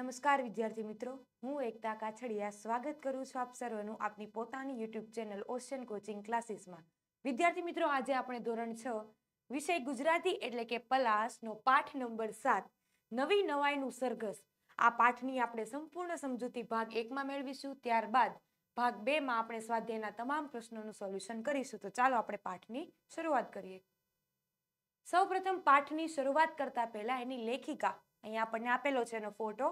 નમસ્કાર વિદ્યાર્થી મિત્રો હું એકતા કાછડિયા સ્વાગત કરું છું આપ સર્વનું આપની પોતાની યુટ્યુબ ચેનલ ઓશિયન કોચિંગ ક્લાસીસમાં વિદ્યાર્થી મિત્રો આજે આપણે ધોરણ છ વિષય ગુજરાતી એટલે કે પલાસનો પાઠ નંબર સાત નવી નવાઈનું સરઘસ આ પાઠની આપણે સંપૂર્ણ સમજૂતી ભાગ એકમાં મેળવીશું ત્યારબાદ ભાગ બેમાં આપણે સ્વાધ્યાયના તમામ પ્રશ્નોનું સોલ્યુશન કરીશું તો ચાલો આપણે પાઠની શરૂઆત કરીએ સૌપ્રથમ પાઠની શરૂઆત કરતા પહેલા એની લેખિકા અહીંયા આપણને આપેલો છે એનો ફોટો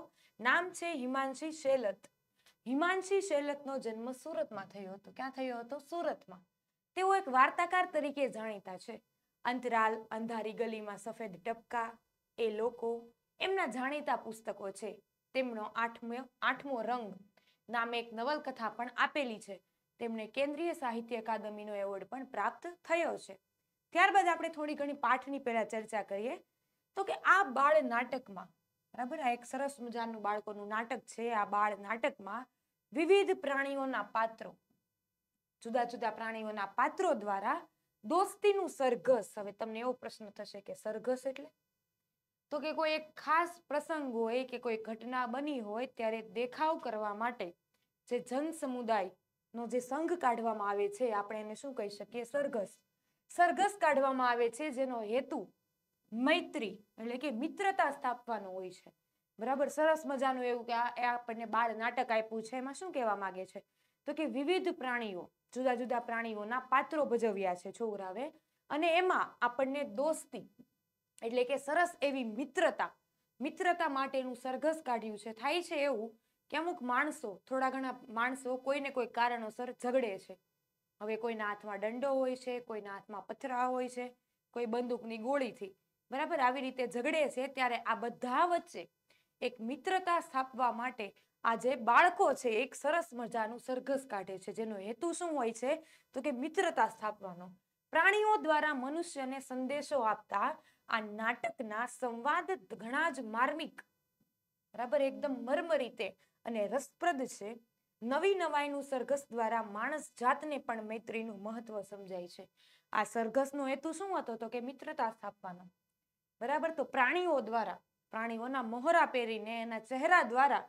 નામ છે હિમાંશી શેલત હિમાંશી શેલતનો જન્મ સુરતમાં થયો હતો ક્યાં થયો હતો સુરતમાં તેઓ એક વાર્તાકાર તરીકે જાણીતા છે અંતરાલ અંધારી ગલીમાં સફેદ ટપકા એ લોકો એમના જાણીતા પુસ્તકો છે તેમનો આઠમો આઠમો રંગ નામે એક નવલકથા પણ આપેલી છે તેમને કેન્દ્રીય સાહિત્ય અકાદમીનો એવોર્ડ પણ પ્રાપ્ત થયો છે ત્યારબાદ આપણે થોડી ઘણી પાઠની પહેલા ચર્ચા કરીએ તો કે આ બાળ નાટકમાં બરાબર આ એક સરસ મજાનું બાળકોનું નાટક છે આ બાળ નાટકમાં વિવિધ પ્રાણીઓના પાત્રો જુદા જુદા પ્રાણીઓના પાત્રો દ્વારા દોસ્તીનું સરઘસ હવે તમને એવો પ્રશ્ન થશે કે સરઘસ એટલે તો કે કોઈ એક ખાસ પ્રસંગ હોય કે કોઈ ઘટના બની હોય ત્યારે દેખાવ કરવા માટે જે જન સમુદાયનો જે સંઘ કાઢવામાં આવે છે આપણે એને શું કહી શકીએ સરઘસ સરઘસ કાઢવામાં આવે છે જેનો હેતુ મૈત્રી એટલે કે મિત્રતા સ્થાપવાનું હોય છે બરાબર સરસ મજાનું એવું કે આ એ આપણને બાળ નાટક આપ્યું છે એમાં શું કહેવા માંગે છે તો કે વિવિધ પ્રાણીઓ જુદા જુદા પ્રાણીઓના પાત્રો ભજવ્યા છે છોકરાવે અને એમાં આપણને દોસ્તી એટલે કે સરસ એવી મિત્રતા મિત્રતા માટેનું સરઘસ કાઢ્યું છે થાય છે એવું કે અમુક માણસો થોડા ઘણા માણસો કોઈને કોઈ કારણોસર ઝઘડે છે હવે કોઈના હાથમાં દંડો હોય છે કોઈના હાથમાં પથરા હોય છે કોઈ બંદૂકની ગોળીથી બરાબર આવી રીતે ઝઘડે છે ત્યારે આ બધા વચ્ચે એક મિત્રતા સ્થાપવા માટે આજે બાળકો છે એક સરસ મજાનું સરઘસ કાઢે છે જેનો હેતુ શું હોય છે તો કે મિત્રતા સ્થાપવાનો પ્રાણીઓ દ્વારા મનુષ્યને સંદેશો આપતા આ નાટકના સંવાદ ઘણા જ માર્મિક બરાબર એકદમ મર્મ રીતે અને રસપ્રદ છે નવી નવાઈનું સરઘસ દ્વારા માણસ જાતને પણ મૈત્રીનું મહત્વ સમજાય છે આ સરઘસનો હેતુ શું હતો તો કે મિત્રતા સ્થાપવાનો બરાબર તો પ્રાણીઓ દ્વારા પ્રાણીઓના મોહરા પહેરીને એના ચહેરા દ્વારા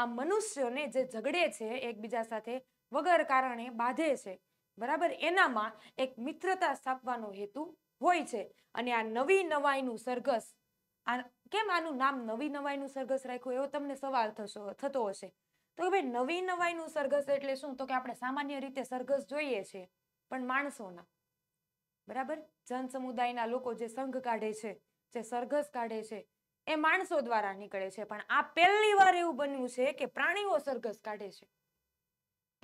આ મનુષ્યોને જે ઝઘડે છે એકબીજા સાથે વગર કારણે બાંધે છે બરાબર એનામાં એક મિત્રતા સ્થાપવાનો હેતુ હોય છે અને આ નવી નવાઈનું સરઘસ આ કેમ આનું નામ નવી નવાઈનું સરઘસ રાખ્યું એવો તમને સવાલ થશો થતો હશે તો કે ભાઈ નવી નવાઈનું સરઘસ એટલે શું તો કે આપણે સામાન્ય રીતે સરઘસ જોઈએ છીએ પણ માણસોના બરાબર જન સમુદાયના લોકો જે સંઘ કાઢે છે જે સરઘસ કાઢે છે એ માણસો દ્વારા નીકળે છે પણ આ પહેલી વાર એવું બન્યું છે કે પ્રાણીઓ સરઘસ કાઢે છે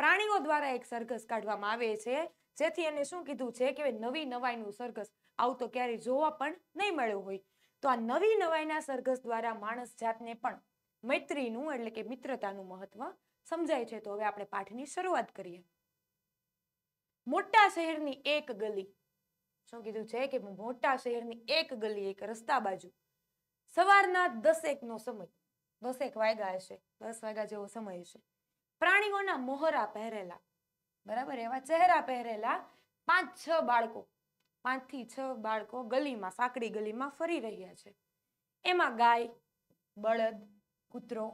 પ્રાણીઓ દ્વારા એક સરઘસ કાઢવામાં આવે છે જેથી એને શું કીધું છે કે નવી નવાઈનું સરઘસ આવું તો ક્યારેય જોવા પણ નહીં મળ્યું હોય તો આ નવી નવાઈના સરઘસ દ્વારા માણસ જાતને પણ મૈત્રીનું એટલે કે મિત્રતાનું મહત્વ સમજાય છે તો હવે આપણે પાઠની શરૂઆત કરીએ મોટા શહેરની એક ગલી શું કીધું છે કે મોટા શહેરની એક ગલી એક રસ્તા બાજુ સવારના દસેક નો સમય દસેક વાગ્યા હશે દસ વાગ્યા જેવો સમય હશે પ્રાણીઓના મોહરા પહેરેલા બરાબર એવા ચહેરા પહેરેલા પાંચ છ બાળકો પાંચ થી છ બાળકો ગલીમાં સાંકડી ગલીમાં ફરી રહ્યા છે એમાં ગાય બળદ કૂતરો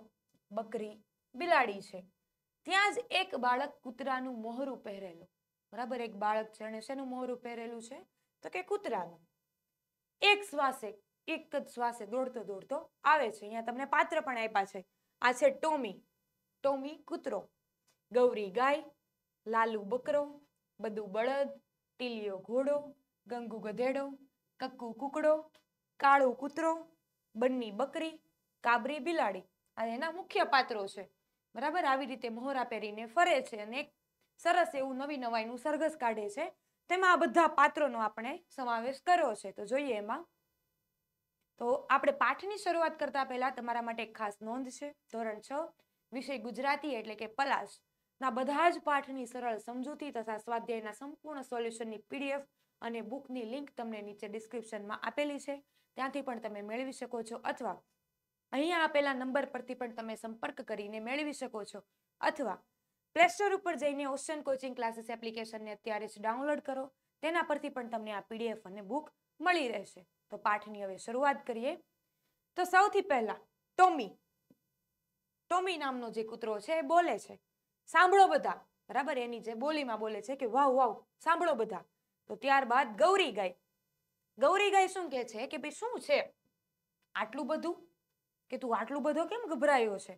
બકરી બિલાડી છે ત્યાં જ એક બાળક કૂતરાનું મોહરું પહેરેલું બરાબર એક બાળક જેણે શેનું મોહરું પહેરેલું છે તો કે કૂતરાનો એક શ્વાસે એક જ શ્વાસે દોડતો દોડતો આવે છે અહીંયા તમને પાત્ર પણ આપ્યા છે આ છે ટોમી ટોમી કૂતરો ગૌરી ગાય લાલુ બકરો બધું બળદ ટીલીઓ ઘોડો ગંગુ ગધેડો કક્કુ કુકડો કાળો કૂતરો બન્ની બકરી કાબરી બિલાડી આ એના મુખ્ય પાત્રો છે બરાબર આવી રીતે મોહરા પહેરીને ફરે છે અને એક સરસ એવું નવી નવાઈનું સરઘસ કાઢે છે તેમાં આ બધા પાત્રોનો આપણે સમાવેશ કર્યો છે તો જોઈએ એમાં તો આપણે પાઠની શરૂઆત કરતા પહેલા તમારા માટે એક ખાસ નોંધ છે ધોરણ છ વિષય ગુજરાતી એટલે કે પલાશ ના બધા જ પાઠની સરળ સમજૂતી તથા સ્વાધ્યાયના સંપૂર્ણ સોલ્યુશનની પીડીએફ અને બુકની લિંક તમને નીચે ડિસ્ક્રિપ્શનમાં આપેલી છે ત્યાંથી પણ તમે મેળવી શકો છો અથવા અહીંયા આપેલા નંબર પરથી પણ તમે સંપર્ક કરીને મેળવી શકો છો અથવા પ્લે સ્ટોર ઉપર જઈને ઓશન કોચિંગ ક્લાસીસ એપ્લિકેશનને અત્યારે જ ડાઉનલોડ કરો તેના પરથી પણ તમને આ પીડીએફ અને બુક મળી રહેશે તો પાઠની હવે શરૂઆત કરીએ તો સૌથી પહેલા ટોમી ટોમી નામનો જે કૂતરો છે એ બોલે છે સાંભળો બધા બરાબર એની જે બોલીમાં બોલે છે કે વાવ વાવ સાંભળો બધા તો ત્યારબાદ ગૌરી ગાય ગૌરી ગાય શું કહે છે કે ભાઈ શું છે આટલું બધું કે તું આટલું બધો કેમ ગભરાયો છે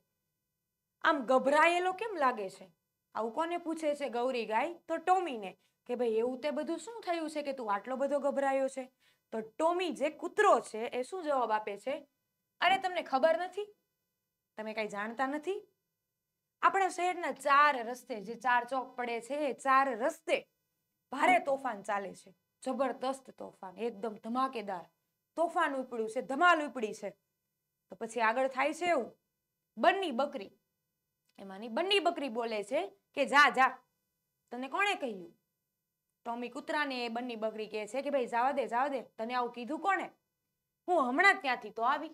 આમ ગભરાયેલો કેમ લાગે છે આવું કોને પૂછે છે ગૌરી ગાય તો ટોમીને કે ભાઈ એવું તે બધું શું થયું છે કે તું આટલો બધો ગભરાયો છે તો ટોમી જે કૂતરો છે એ શું જવાબ આપે છે અરે તમને ખબર નથી તમે કાંઈ જાણતા નથી આપણા શહેરના ચાર રસ્તે જે ચાર ચોક પડે છે એ ચાર રસ્તે ભારે તોફાન ચાલે છે જબરદસ્ત તોફાન એકદમ ધમાકેદાર તોફાન ઉપડ્યું છે ધમાલ ઉપડી છે તો પછી આગળ થાય છે એવું બંની બકરી એમાંની બંની બકરી બોલે છે કે જા જા તને કોણે કહ્યું ટોમી કૂતરાને એ બંને બકરી કહે છે કે ભાઈ જાવા દે જાવા દે તને આવું કીધું કોણે હું હમણાં ત્યાંથી તો આવી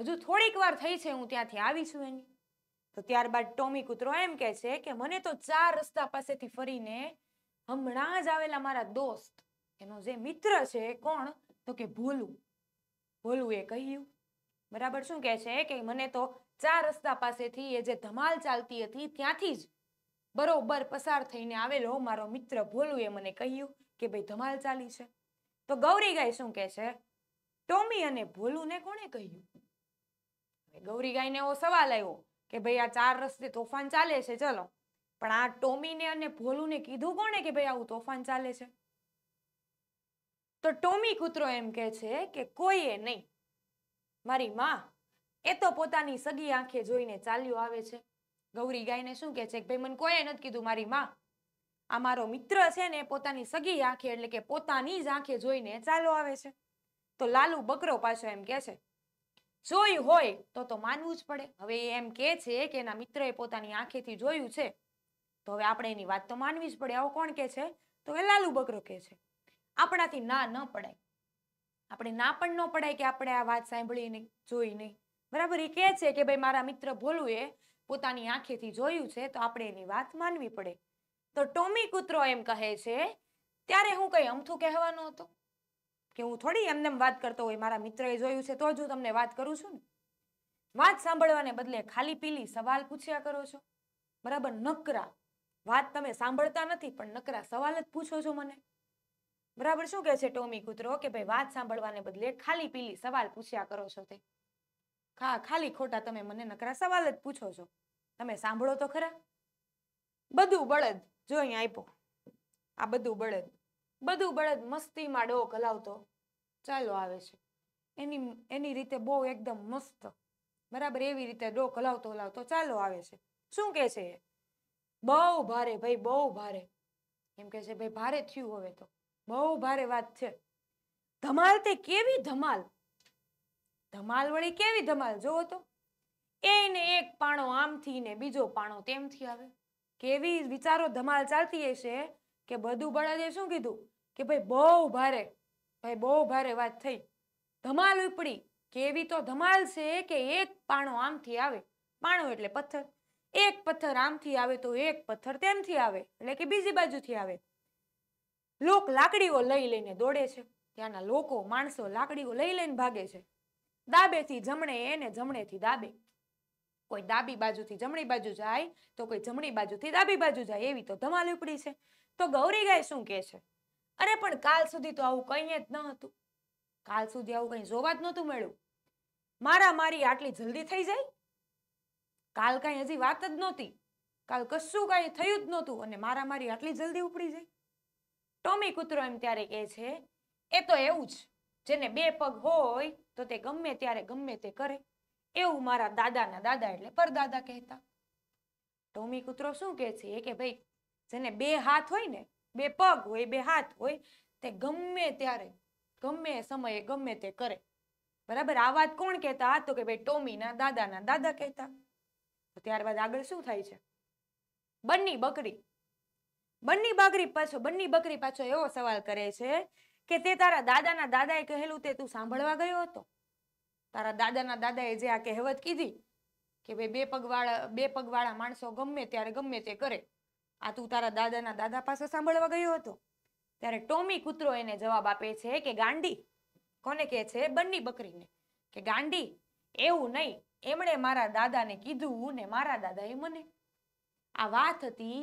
હજુ થોડીક વાર થઈ છે હું ત્યાંથી આવી છું એની તો ત્યારબાદ ટોમી કૂતરો એમ કહે છે કે મને તો ચાર રસ્તા પાસેથી ફરીને હમણાં જ આવેલા મારા દોસ્ત એનો જે મિત્ર છે કોણ તો કે ભોલું ભોલું એ કહ્યું બરાબર શું કહે છે કે મને તો ચાર રસ્તા પાસેથી એ જે ધમાલ ચાલતી હતી ત્યાંથી જ બરોબર પસાર થઈને આવેલો મારો મિત્ર ભોલુએ મને કહ્યું કે ભાઈ ધમાલ ચાલી છે તો ગૌરીગાય શું કહે છે ટોમી અને ભોલુને કોણે કહ્યું ગૌરી ગાયને એવો સવાલ આવ્યો કે ભાઈ આ ચાર રસ્તે તોફાન ચાલે છે ચલો પણ આ ટોમીને અને ભોલુને કીધું કોણે કે ભાઈ આવું તોફાન ચાલે છે તો ટોમી કૂતરો એમ કહે છે કે કોઈએ નહીં મારી માં એ તો પોતાની સગી આંખે જોઈને ચાલ્યો આવે છે ગૌરી ગાયને શું કહે છે કે ભાઈ મને કોઈએ નથી કીધું મારી માં આ મારો મિત્ર છે ને પોતાની સગી આંખે એટલે કે પોતાની જ આંખે જોઈને ચાલો આવે છે તો લાલુ બકરો પાછો એમ કે છે જોયું હોય તો તો માનવું જ પડે હવે એમ કે છે કે એના મિત્રએ પોતાની આંખેથી જોયું છે તો હવે આપણે એની વાત તો માનવી જ પડે આવો કોણ કે છે તો એ લાલુ બકરો કે છે આપણાથી ના ન પડાય આપણે ના પણ ન પડાય કે આપણે આ વાત સાંભળીને જોઈ નહીં બરાબર એ કે છે કે ભાઈ મારા મિત્ર ભોલુએ પોતાની આંખેથી જોયું છે તો આપણે એની વાત માનવી પડે તો ટોમી કૂતરો એમ કહે છે ત્યારે હું કંઈ અમથું કહેવાનો હતો કે હું થોડી એમને વાત કરતો હોય મારા મિત્રએ જોયું છે તો જ હું તમને વાત કરું છું ને વાત સાંભળવાને બદલે ખાલી પીલી સવાલ પૂછ્યા કરો છો બરાબર નકરા વાત તમે સાંભળતા નથી પણ નકરા સવાલ જ પૂછો છો મને બરાબર શું કહે છે ટોમી કૂતરો કે ભાઈ વાત સાંભળવાને બદલે ખાલી પીલી સવાલ પૂછ્યા કરો છો તે ખા ખાલી ખોટા તમે મને નકરા સવાલ જ પૂછો છો તમે સાંભળો તો ખરા બધું બળદ જો અહીં આપ્યો આ બધું બળદ બધું બળદ મસ્તીમાં ડોક હલાવતો ચાલો આવે છે એની એની રીતે બહુ એકદમ મસ્ત બરાબર એવી રીતે ડોક હલાવતો હલાવતો ચાલો આવે છે શું કે છે બહુ ભારે ભાઈ બહુ ભારે એમ કે છે ભાઈ ભારે થયું હવે તો બહુ ભારે વાત છે ધમાલ તે કેવી ધમાલ ધમાલ વળી કેવી ધમાલ જોવો તો એને એક પાણો આમથી ને બીજો પાણો તેમથી આવે કેવી વિચારો ધમાલ ચાલતી હશે કે બધું બળદે શું કીધું કે ભાઈ બહુ ભારે ભાઈ બહુ ભારે વાત થઈ ધમાલ ઉપડી કેવી તો ધમાલ છે કે એક પાણો આમથી આવે પાણો એટલે પથ્થર એક પથ્થર આમથી આવે તો એક પથ્થર તેમથી આવે એટલે કે બીજી બાજુથી આવે લોક લાકડીઓ લઈ લઈને દોડે છે ત્યાંના લોકો માણસો લાકડીઓ લઈ લઈને ભાગે છે ડાબેથી જમણે એને જમણેથી દાબે કોઈ ડાબી બાજુથી જમણી બાજુ જાય તો કોઈ જમણી બાજુથી ડાબી બાજુ જાય એવી તો ધમાલ ઉપડી છે તો ગૌરી ગાય શું કહે છે અરે પણ કાલ સુધી તો આવું કંઈ જ ન હતું કાલ સુધી આવું કંઈ જોવા જ નહોતું મળ્યું મારા મારી આટલી જલ્દી થઈ જાય કાલ કાંઈ હજી વાત જ નહોતી કાલ કશું કાંઈ થયું જ નહોતું અને મારા મારી આટલી જલ્દી ઉપડી જાય ટોમી કૂતરો એમ ત્યારે કહે છે એ તો એવું જ જેને બે પગ હોય તો તે ગમે ત્યારે ગમે તે કરે એવું મારા દાદાના દાદા એટલે પરદાદા કહેતા ટોમી કૂતરો શું કહે છે કે ભાઈ જેને બે હાથ હોય ને બે પગ હોય બે હાથ હોય તે ગમે ત્યારે ગમે સમયે ગમે તે કરે બરાબર આ વાત કોણ કહેતા તો કે ભાઈ ટોમીના દાદાના દાદા કહેતા ત્યારબાદ આગળ શું થાય છે બન્ની બકરી બન્ની બકરી પાછો બન્ની બકરી પાછો એવો સવાલ કરે છે કે તે તારા દાદાના દાદાએ કહેલું તે તું સાંભળવા ગયો હતો તારા દાદાના દાદાએ જે આ કહેવત કીધી કે ભાઈ બે પગવાળા બે પગવાળા માણસો ગમે ત્યારે ગમે તે કરે આ તું તારા દાદાના દાદા પાસે સાંભળવા ગયો હતો ત્યારે ટોમી કૂતરો એને જવાબ આપે છે કે ગાંડી કોને કહે છે બંની બકરીને કે ગાંડી એવું નહીં એમણે મારા દાદાને કીધું ને મારા દાદાએ મને આ વાત હતી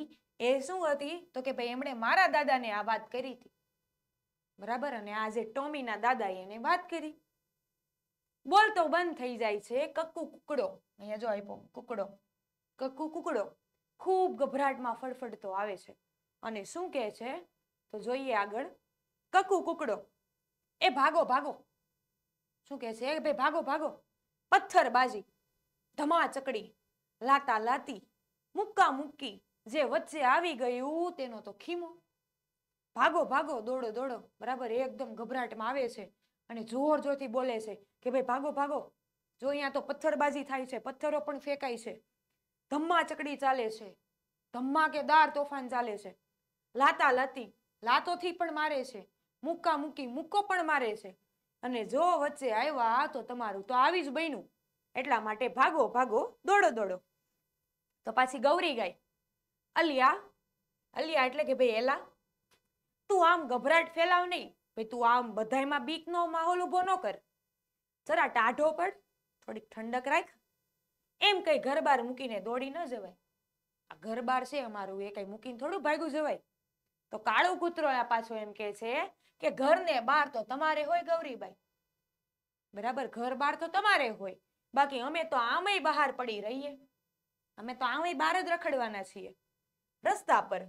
એ શું હતી તો કે ભાઈ એમણે મારા દાદાને આ વાત કરી હતી બરાબર અને આજે ટોમીના દાદાએ એને વાત કરી બોલતો બંધ થઈ જાય છે કક્કુ કુકડો અહીંયા જો આપ્યો કુકડો કક્કુ કુકડો ખૂબ ગભરાટમાં ફડફડતો આવે છે અને શું કહે છે તો જોઈએ આગળ કક્કુ કુકડો એ ભાગો ભાગો શું કહે છે ભાઈ ભાગો ભાગો પથ્થર બાજી ધમા ચકડી લાતા લાતી મુક્કા મુક્કી જે વચ્ચે આવી ગયું તેનો તો ખીમો ભાગો ભાગો દોડો દોડો બરાબર એકદમ ગભરાટમાં આવે છે અને જોર જોરથી બોલે છે કે ભાઈ ભાગો ભાગો જો અહીંયા તો પથ્થરબાજી થાય છે પથ્થરો પણ ફેંકાય છે ધમ્મા ચકડી ચાલે છે ધમ્મા કે દાર તોફાન ચાલે છે લાતા લાતી લાતોથી પણ મારે છે મુક્કા મૂકી મૂકો પણ મારે છે અને જો વચ્ચે આવ્યા તો તમારું તો આવી જ બન્યું એટલા માટે ભાગો ભાગો દોડો દોડો તો પાછી ગૌરી ગાય અલિયા અલિયા એટલે કે ભાઈ એલા તું આમ ગભરાટ ફેલાવ નહીં ભાઈ તું આમ બધાયમાં બીકનો માહોલ ઉભો ન કર જરા ટાઢો પડ થોડીક ઠંડક રાખ એમ કઈ ઘર બાર મૂકીને દોડી ન જવાય આ ઘર બાર છે અમારું એ કઈ મૂકીને થોડું ભાગ્યું જવાય તો કાળો કૂતરો આ પાછો એમ કે છે કે ઘર ને બાર તો તમારે હોય ગૌરીબાઈ બરાબર ઘર બાર તો તમારે હોય બાકી અમે તો આમેય બહાર પડી રહીએ અમે તો આમય બહાર જ રખડવાના છીએ રસ્તા પર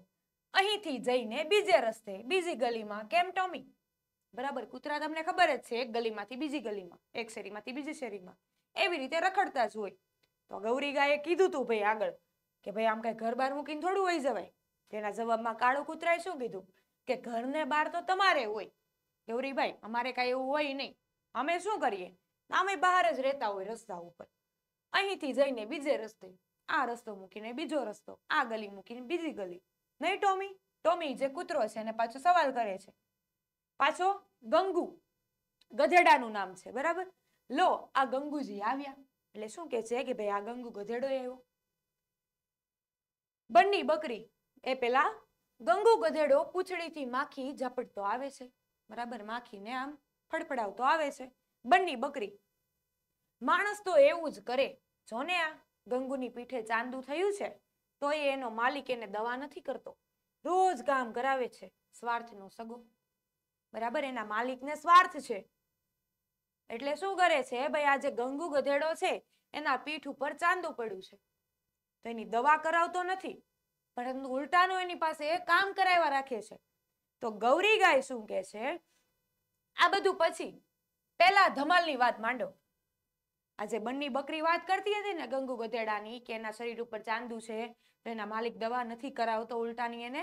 અહીંથી જઈને બીજે રસ્તે બીજી ગલીમાં કેમ ટોમી બરાબર કૂતરા તમને ખબર જ છે એક ગલીમાંથી બીજી ગલીમાં એક શેરીમાંથી બીજી શેરીમાં એવી રીતે રખડતા જ હોય તો ગૌરી ગાયે કીધું તું ભાઈ આગળ કે ભાઈ આમ કઈ ઘર બહાર મૂકીને થોડું હોય જવાય તેના જવાબમાં કાળું કૂતરાએ શું કીધું કે ઘરને બહાર તો તમારે હોય ગૌરીભાઈ અમારે કાંઈ એવું હોય નહીં અમે શું કરીએ અમે બહાર જ રહેતા હોય રસ્તા ઉપર અહીંથી જઈને બીજે રસ્તે આ રસ્તો મૂકીને બીજો રસ્તો આ ગલી મૂકીને બીજી ગલી નહીં ટોમી ટોમી જે કૂતરો છે એને પાછો સવાલ કરે છે પાછો ગંગુ ગધેડાનું નામ છે બરાબર લો આ ગંગુજી આવ્યા એટલે શું કે છે કે ભાઈ આ ગંગુ ગધેડો એવો બંની બકરી એ પેલા ગંગુ ગધેડો પૂંછડીથી માખી ઝપટતો આવે છે બરાબર માખીને આમ ફડફડાવતો આવે છે બંની બકરી માણસ તો એવું જ કરે જોને આ ગંગુની પીઠે ચાંદુ થયું છે તો એ એનો માલિક એને દવા નથી કરતો રોજ કામ કરાવે છે સ્વાર્થનો સગો બરાબર એના માલિકને સ્વાર્થ છે એટલે શું કરે છે ભાઈ આ જે ગંગુ ગધેડો છે એના પીઠ ઉપર ચાંદો પડ્યું છે તો એની દવા કરાવતો નથી પરંતુ ઉલટાનું એની પાસે કામ કરાવ્યા રાખે છે તો ગૌરી ગાય શું કે છે આ બધું પછી પહેલા ધમાલની વાત માંડો આજે બંની બકરી વાત કરતી હતી ને ગંગુ ગધેડાની કે એના શરીર ઉપર ચાંદુ છે તો એના માલિક દવા નથી કરાવતો ઉલટાની એને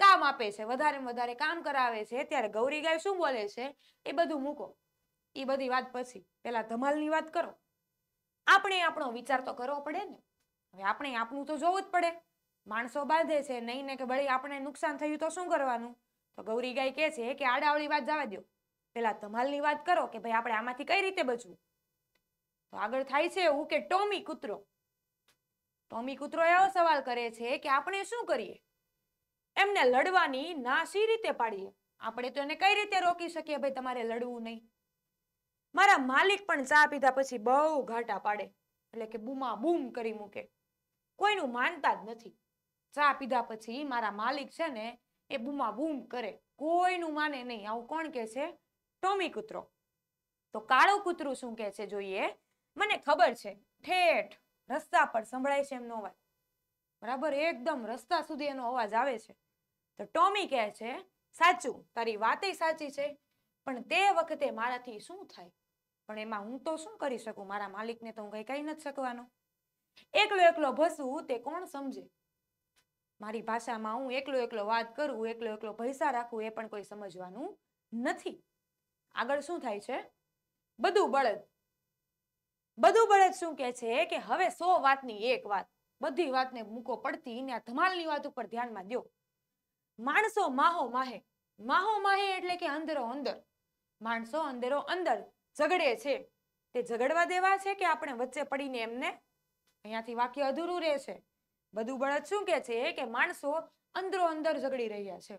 કામ આપે છે વધારે વધારે કામ કરાવે છે ત્યારે ગૌરી ગાય શું બોલે છે એ બધું મૂકો એ બધી વાત પછી પેલા ધમાલની વાત કરો આપણે આપણો વિચાર તો કરવો પડે ને હવે આપણે આપણું તો જોવું જ પડે માણસો બાંધે છે નહીં ને કે ભાઈ આપણે નુકસાન થયું તો શું કરવાનું તો ગૌરી ગાય કે છે કે આડાવળી વાત જવા દો પેલા ધમાલની વાત કરો કે ભાઈ આપણે આમાંથી કઈ રીતે બચવું તો આગળ થાય છે એવું કે ટોમી કૂતરો ટોમી કૂતરો એવો સવાલ કરે છે કે આપણે શું કરીએ એમને લડવાની ના સી રીતે પાડીએ આપણે તો એને કઈ રીતે રોકી શકીએ ભાઈ તમારે લડવું નહીં મારા માલિક પણ ચા પીધા પછી બહુ ઘાટા પાડે એટલે કે બૂમા બૂમ કરી મૂકે કોઈનું માનતા જ નથી ચા પીધા પછી મારા માલિક છે ને એ બૂમા બૂમ કરે કોઈનું માને નહીં આવું કોણ કે છે ટોમી કૂતરો તો કાળો કૂતરું શું કહે છે જોઈએ મને ખબર છે ઠેઠ રસ્તા પર સંભળાય છે એમનો અવાજ બરાબર એકદમ રસ્તા સુધી એનો અવાજ આવે છે તો ટોમી કહે છે સાચું તારી વાતે સાચી છે પણ તે વખતે મારાથી શું થાય પણ એમાં હું તો શું કરી શકું મારા માલિકને તો હું કઈ કઈ નથી શકવાનો એકલો એકલો ભસવું તે કોણ સમજે મારી ભાષામાં હું એકલો એકલો વાત કરું એકલો એકલો ભૈસા રાખું એ પણ કોઈ સમજવાનું નથી આગળ શું થાય છે બધું બળદ બધું બળદ શું કે છે કે હવે સો વાતની એક વાત બધી વાતને મૂકો પડતી ને આ ધમાલની વાત ઉપર ધ્યાનમાં દો માણસો માહો માહે માહો માહે એટલે કે અંદરો અંદર માણસો અંદરો અંદર ઝઘડે છે તે ઝઘડવા દેવા છે કે આપણે વચ્ચે પડીને એમને અહીંયાથી વાક્ય અધૂરું રહે છે બધું બળદ શું કે છે કે માણસો અંદરો અંદર ઝઘડી રહ્યા છે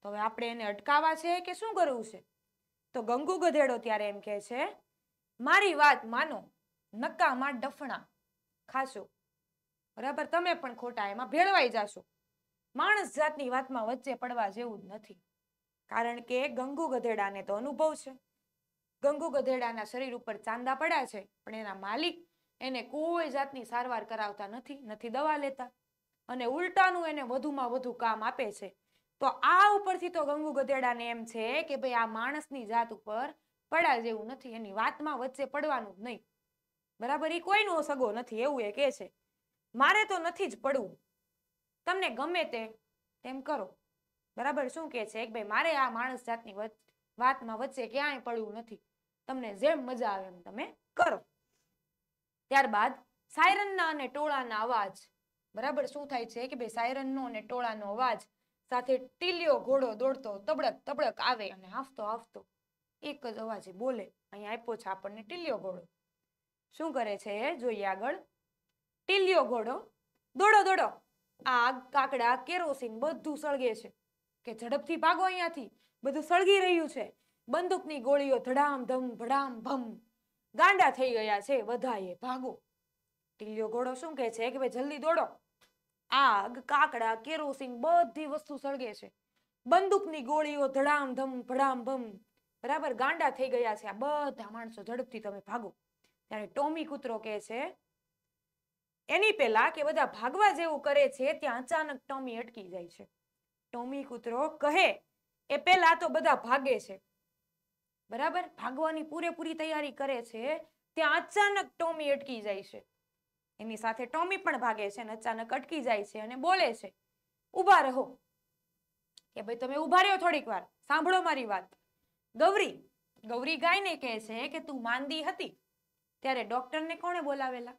તો હવે આપણે એને અટકાવવા છે કે શું કરવું છે તો ગંગુ ગધેડો ત્યારે એમ કહે છે મારી વાત માનો નકામાં ડફણા ખાશો બરાબર તમે પણ ખોટા એમાં ભેળવાઈ જાશો માણસ જાતની વાતમાં વચ્ચે પડવા જેવું જ નથી કારણ કે ગંગુ ગધેડાને તો અનુભવ છે ગંગુ ગધેડાના શરીર ઉપર ચાંદા પડ્યા છે પણ એના માલિક એને કોઈ જાતની સારવાર કરાવતા નથી નથી દવા લેતા અને ઉલટાનું એને વધુમાં વધુ કામ આપે છે તો આ ઉપરથી તો ગંગુ ગધેડાને એમ છે કે ભાઈ આ માણસની જાત ઉપર પડા જેવું નથી એની વાતમાં વચ્ચે પડવાનું જ નહીં બરાબર એ કોઈનો સગો નથી એવું એ કહે છે મારે તો નથી જ પડવું તમને ગમે તે તેમ કરો બરાબર શું કહે છે એક ભાઈ મારે આ માણસ જાતની વાતમાં વચ્ચે ક્યાંય પડવું નથી તમને જેમ મજા આવે એમ તમે કરો ત્યારબાદ સાયરનના અને ટોળાના અવાજ બરાબર શું થાય છે કે ભાઈ સાયરનનો અને ટોળાનો અવાજ સાથે ટીલ્યો ઘોડો દોડતો તબડક તબડક આવે અને હાફતો હાફતો એક જ અવાજે બોલે અહીંયા આપ્યો છે આપણને ટીલ્યો ઘોડો શું કરે છે જોઈએ આગળ ટીલ્યો ઘોડો દોડો દોડો આગ કાકડા કેરોસીન બધું સળગે છે કે ઝડપથી ભાગો અહીંયાથી બધું સળગી રહ્યું છે બંદૂકની ગોળીઓ ધડામ ધમ ભડામ ભમ ગાંડા થઈ ગયા છે વધાએ ભાગો ટીલ્યો ઘોડો શું કહે છે કે ભાઈ જલ્દી દોડો આગ કાકડા કેરોસીન બધી વસ્તુ સળગે છે બંદૂકની ગોળીઓ ધડામ ધમ ભડામ ભમ બરાબર ગાંડા થઈ ગયા છે આ બધા માણસો ઝડપથી તમે ભાગો ત્યારે ટોમી કૂતરો કહે છે એની પેલા કે બધા ભાગવા જેવું કરે છે ત્યાં અચાનક ટોમી અટકી જાય છે ટોમી કૂતરો કહે એ પહેલા તો બધા ભાગે છે બરાબર ભાગવાની પૂરેપૂરી તૈયારી કરે છે ત્યાં અચાનક ટોમી અટકી જાય છે એની સાથે ટોમી પણ ભાગે છે અને અચાનક અટકી જાય છે અને બોલે છે ઊભા રહો કે ભાઈ તમે ઊભા રહ્યો થોડીક વાર સાંભળો મારી વાત ગૌરી ગૌરી ગાયને કહે છે કે તું માંદી હતી ત્યારે ડોક્ટરને કોણે બોલાવેલા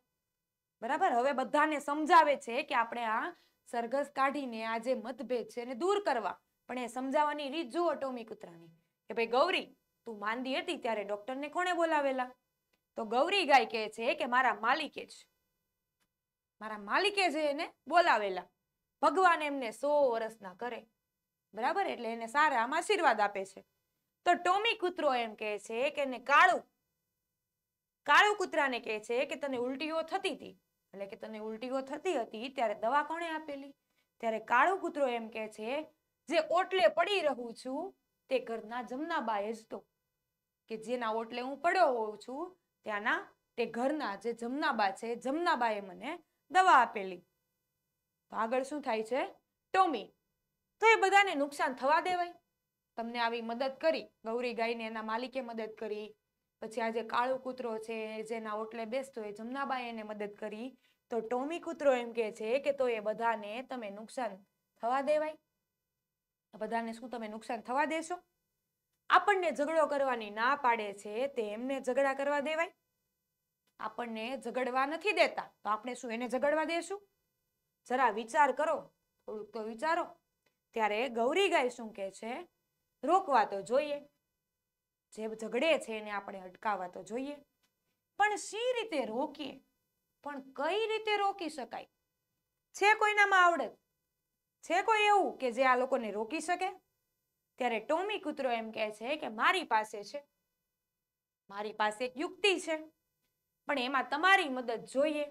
બરાબર હવે બધાને સમજાવે છે કે આપણે આ સરઘસ કાઢીને આ જે મતભેદ છે એને દૂર કરવા પણ એ સમજાવવાની રીત જુઓ ટોમી કૂતરાની કે ભાઈ ગૌરી તું માંદી હતી ત્યારે ડોક્ટરને કોણે બોલાવેલા તો ગૌરી ગાય કહે છે કે મારા માલિકે જ મારા માલિકે જે એને બોલાવેલા ભગવાન એમને સો વર્ષના કરે બરાબર એટલે એને સારા આમાં આશીર્વાદ આપે છે તો ટોમી કૂતરો એમ કહે છે કે એને કાળું કાળો કૂતરાને કહે છે કે તને ઉલટીઓ થતી હતી એટલે કે તને ઉલટીઓ થતી હતી ત્યારે દવા કોણે આપેલી ત્યારે કાળો કૂતરો એમ કે છે જે ઓટલે પડી રહું છું તે ઘરના જમનાબાએ જ તો કે જેના ઓટલે હું પડ્યો હોઉં છું ત્યાંના તે ઘરના જે જમનાબા છે જમનાબાએ મને દવા આપેલી તો આગળ શું થાય છે ટોમી તો એ બધાને નુકસાન થવા દેવાય તમને આવી મદદ કરી ગૌરી ગાયને એના માલિકે મદદ કરી પછી આજે કાળો કૂતરો છે જેના ઓટલે બેસતો હોય જમનાબાઈ એને મદદ કરી તો ટોમી કૂતરો એમ કહે છે કે તો એ બધાને તમે નુકસાન થવા દેવાય બધાને શું તમે નુકસાન થવા દેશો આપણને ઝઘડો કરવાની ના પાડે છે તે એમને ઝઘડા કરવા દેવાય આપણને ઝઘડવા નથી દેતા તો આપણે શું એને ઝઘડવા દેશું જરા વિચાર કરો થોડુંક તો વિચારો ત્યારે ગૌરી ગાય શું કહે છે રોકવા તો જોઈએ જે ઝઘડે છે એને આપણે અટકાવવા તો જોઈએ પણ શી રીતે રોકીએ પણ કઈ રીતે રોકી શકાય છે કોઈનામાં આવડત છે કોઈ એવું કે જે આ લોકોને રોકી શકે ત્યારે ટોમી કૂતરો એમ કહે છે કે મારી પાસે છે મારી પાસે યુક્તિ છે પણ એમાં તમારી મદદ જોઈએ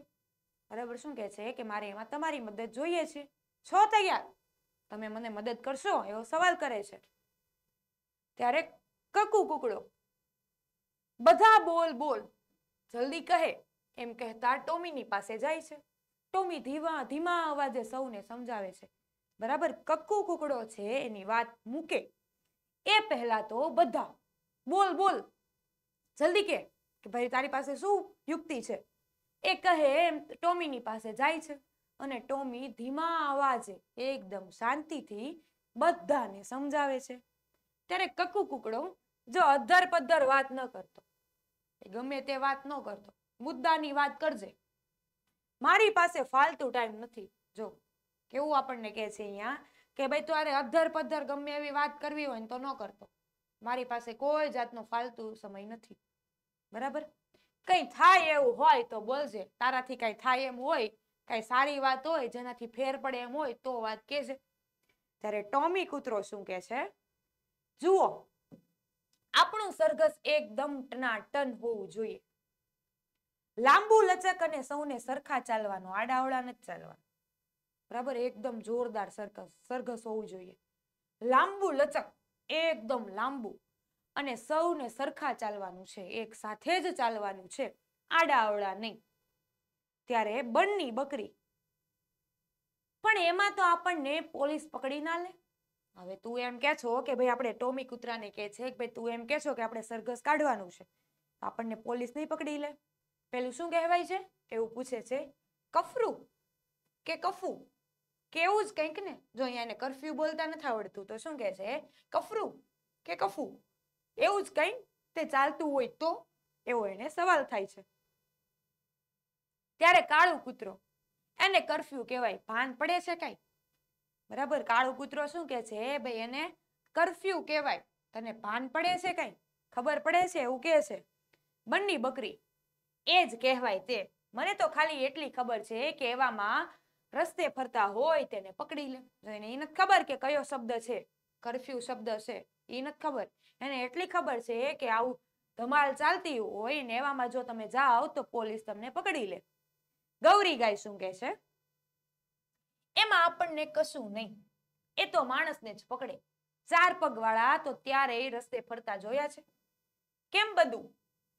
બરાબર શું કહે છે કે મારે એમાં તમારી મદદ જોઈએ છે છો તૈયાર તમે મને મદદ કરશો એવો સવાલ કરે છે ત્યારે કકુ કુકડો બધા બોલ બોલ જલ્દી કહે એમ કહેતા ટોમીની પાસે જાય છે ટોમી ધીમા ધીમા અવાજે સૌને સમજાવે છે બરાબર કક્કુ કુકડો છે એની વાત મૂકે એ પહેલા તો બધા બોલ બોલ જલ્દી કે કે ભાઈ તારી પાસે શું યુક્તિ છે એ કહે એમ ટોમીની પાસે જાય છે અને ટોમી ધીમા અવાજે એકદમ શાંતિથી બધાને સમજાવે છે ત્યારે કક્કુ કુકડો જો અધર પદ્ધર વાત ન કરતો ગમે તે વાત ન કરતો મુદ્દાની વાત કરજે મારી પાસે ફાલતુ ટાઈમ નથી જો કેવું આપણને કહે છે અહીંયા કે ભાઈ તારે અધર પદ્ધર ગમે એવી વાત કરવી હોય તો ન કરતો મારી પાસે કોઈ જાતનો ફાલતુ સમય નથી બરાબર કંઈ થાય એવું હોય તો બોલજે તારાથી કંઈ થાય એમ હોય કંઈ સારી વાત હોય જેનાથી ફેર પડે એમ હોય તો વાત કહેજે ત્યારે ટોમી કૂતરો શું કહે છે જુઓ આપણું સરઘસ એકદમ ટનાટન હોવું જોઈએ લાંબુ લચક અને સૌને સરખા ચાલવાનું આડાવડા નથી ચાલવાનું બરાબર એકદમ જોરદાર સરઘસ સરઘસ હોવું જોઈએ લાંબુ લચક એકદમ લાંબુ અને સૌને સરખા ચાલવાનું છે એક સાથે જ ચાલવાનું છે આડાવડા નહીં ત્યારે બંની બકરી પણ એમાં તો આપણને પોલીસ પકડી ના લે હવે તું એમ કે છો કે ભાઈ આપણે ટોમી કૂતરાને કે છે કે ભાઈ તું એમ કે છો કે આપણે સરઘસ કાઢવાનું છે તો આપણને પોલીસ નહીં પકડી લે પેલું શું કહેવાય છે એવું પૂછે છે કફરું કે કફું કેવું જ કંઈક ને જો અહીંયા એને કરફ્યુ બોલતા નથી આવડતું તો શું કહે છે કફરું કે કફું એવું જ કંઈ તે ચાલતું હોય તો એવો એને સવાલ થાય છે ત્યારે કાળું કૂતરો એને કરફ્યુ કહેવાય ભાન પડે છે કાંઈ બરાબર કાળો કૂતરો શું કે છે ભાઈ એને કરફ્યુ કહેવાય તને ભાન પડે છે કઈ ખબર પડે છે એવું કે છે બંની બકરી એ જ કહેવાય તે મને તો ખાલી એટલી ખબર છે કે એવામાં રસ્તે ફરતા હોય તેને પકડી લે એને એ નથી ખબર કે કયો શબ્દ છે કરફ્યુ શબ્દ છે એ નથી ખબર એને એટલી ખબર છે કે આવું ધમાલ ચાલતી હોય ને એવામાં જો તમે જાઓ તો પોલીસ તમને પકડી લે ગૌરી ગાય શું કહે છે એમાં આપણને કશું નહીં એ તો માણસને જ પકડે ચાર પગવાળા તો ત્યારે રસ્તે ફરતા જોયા છે કેમ બધું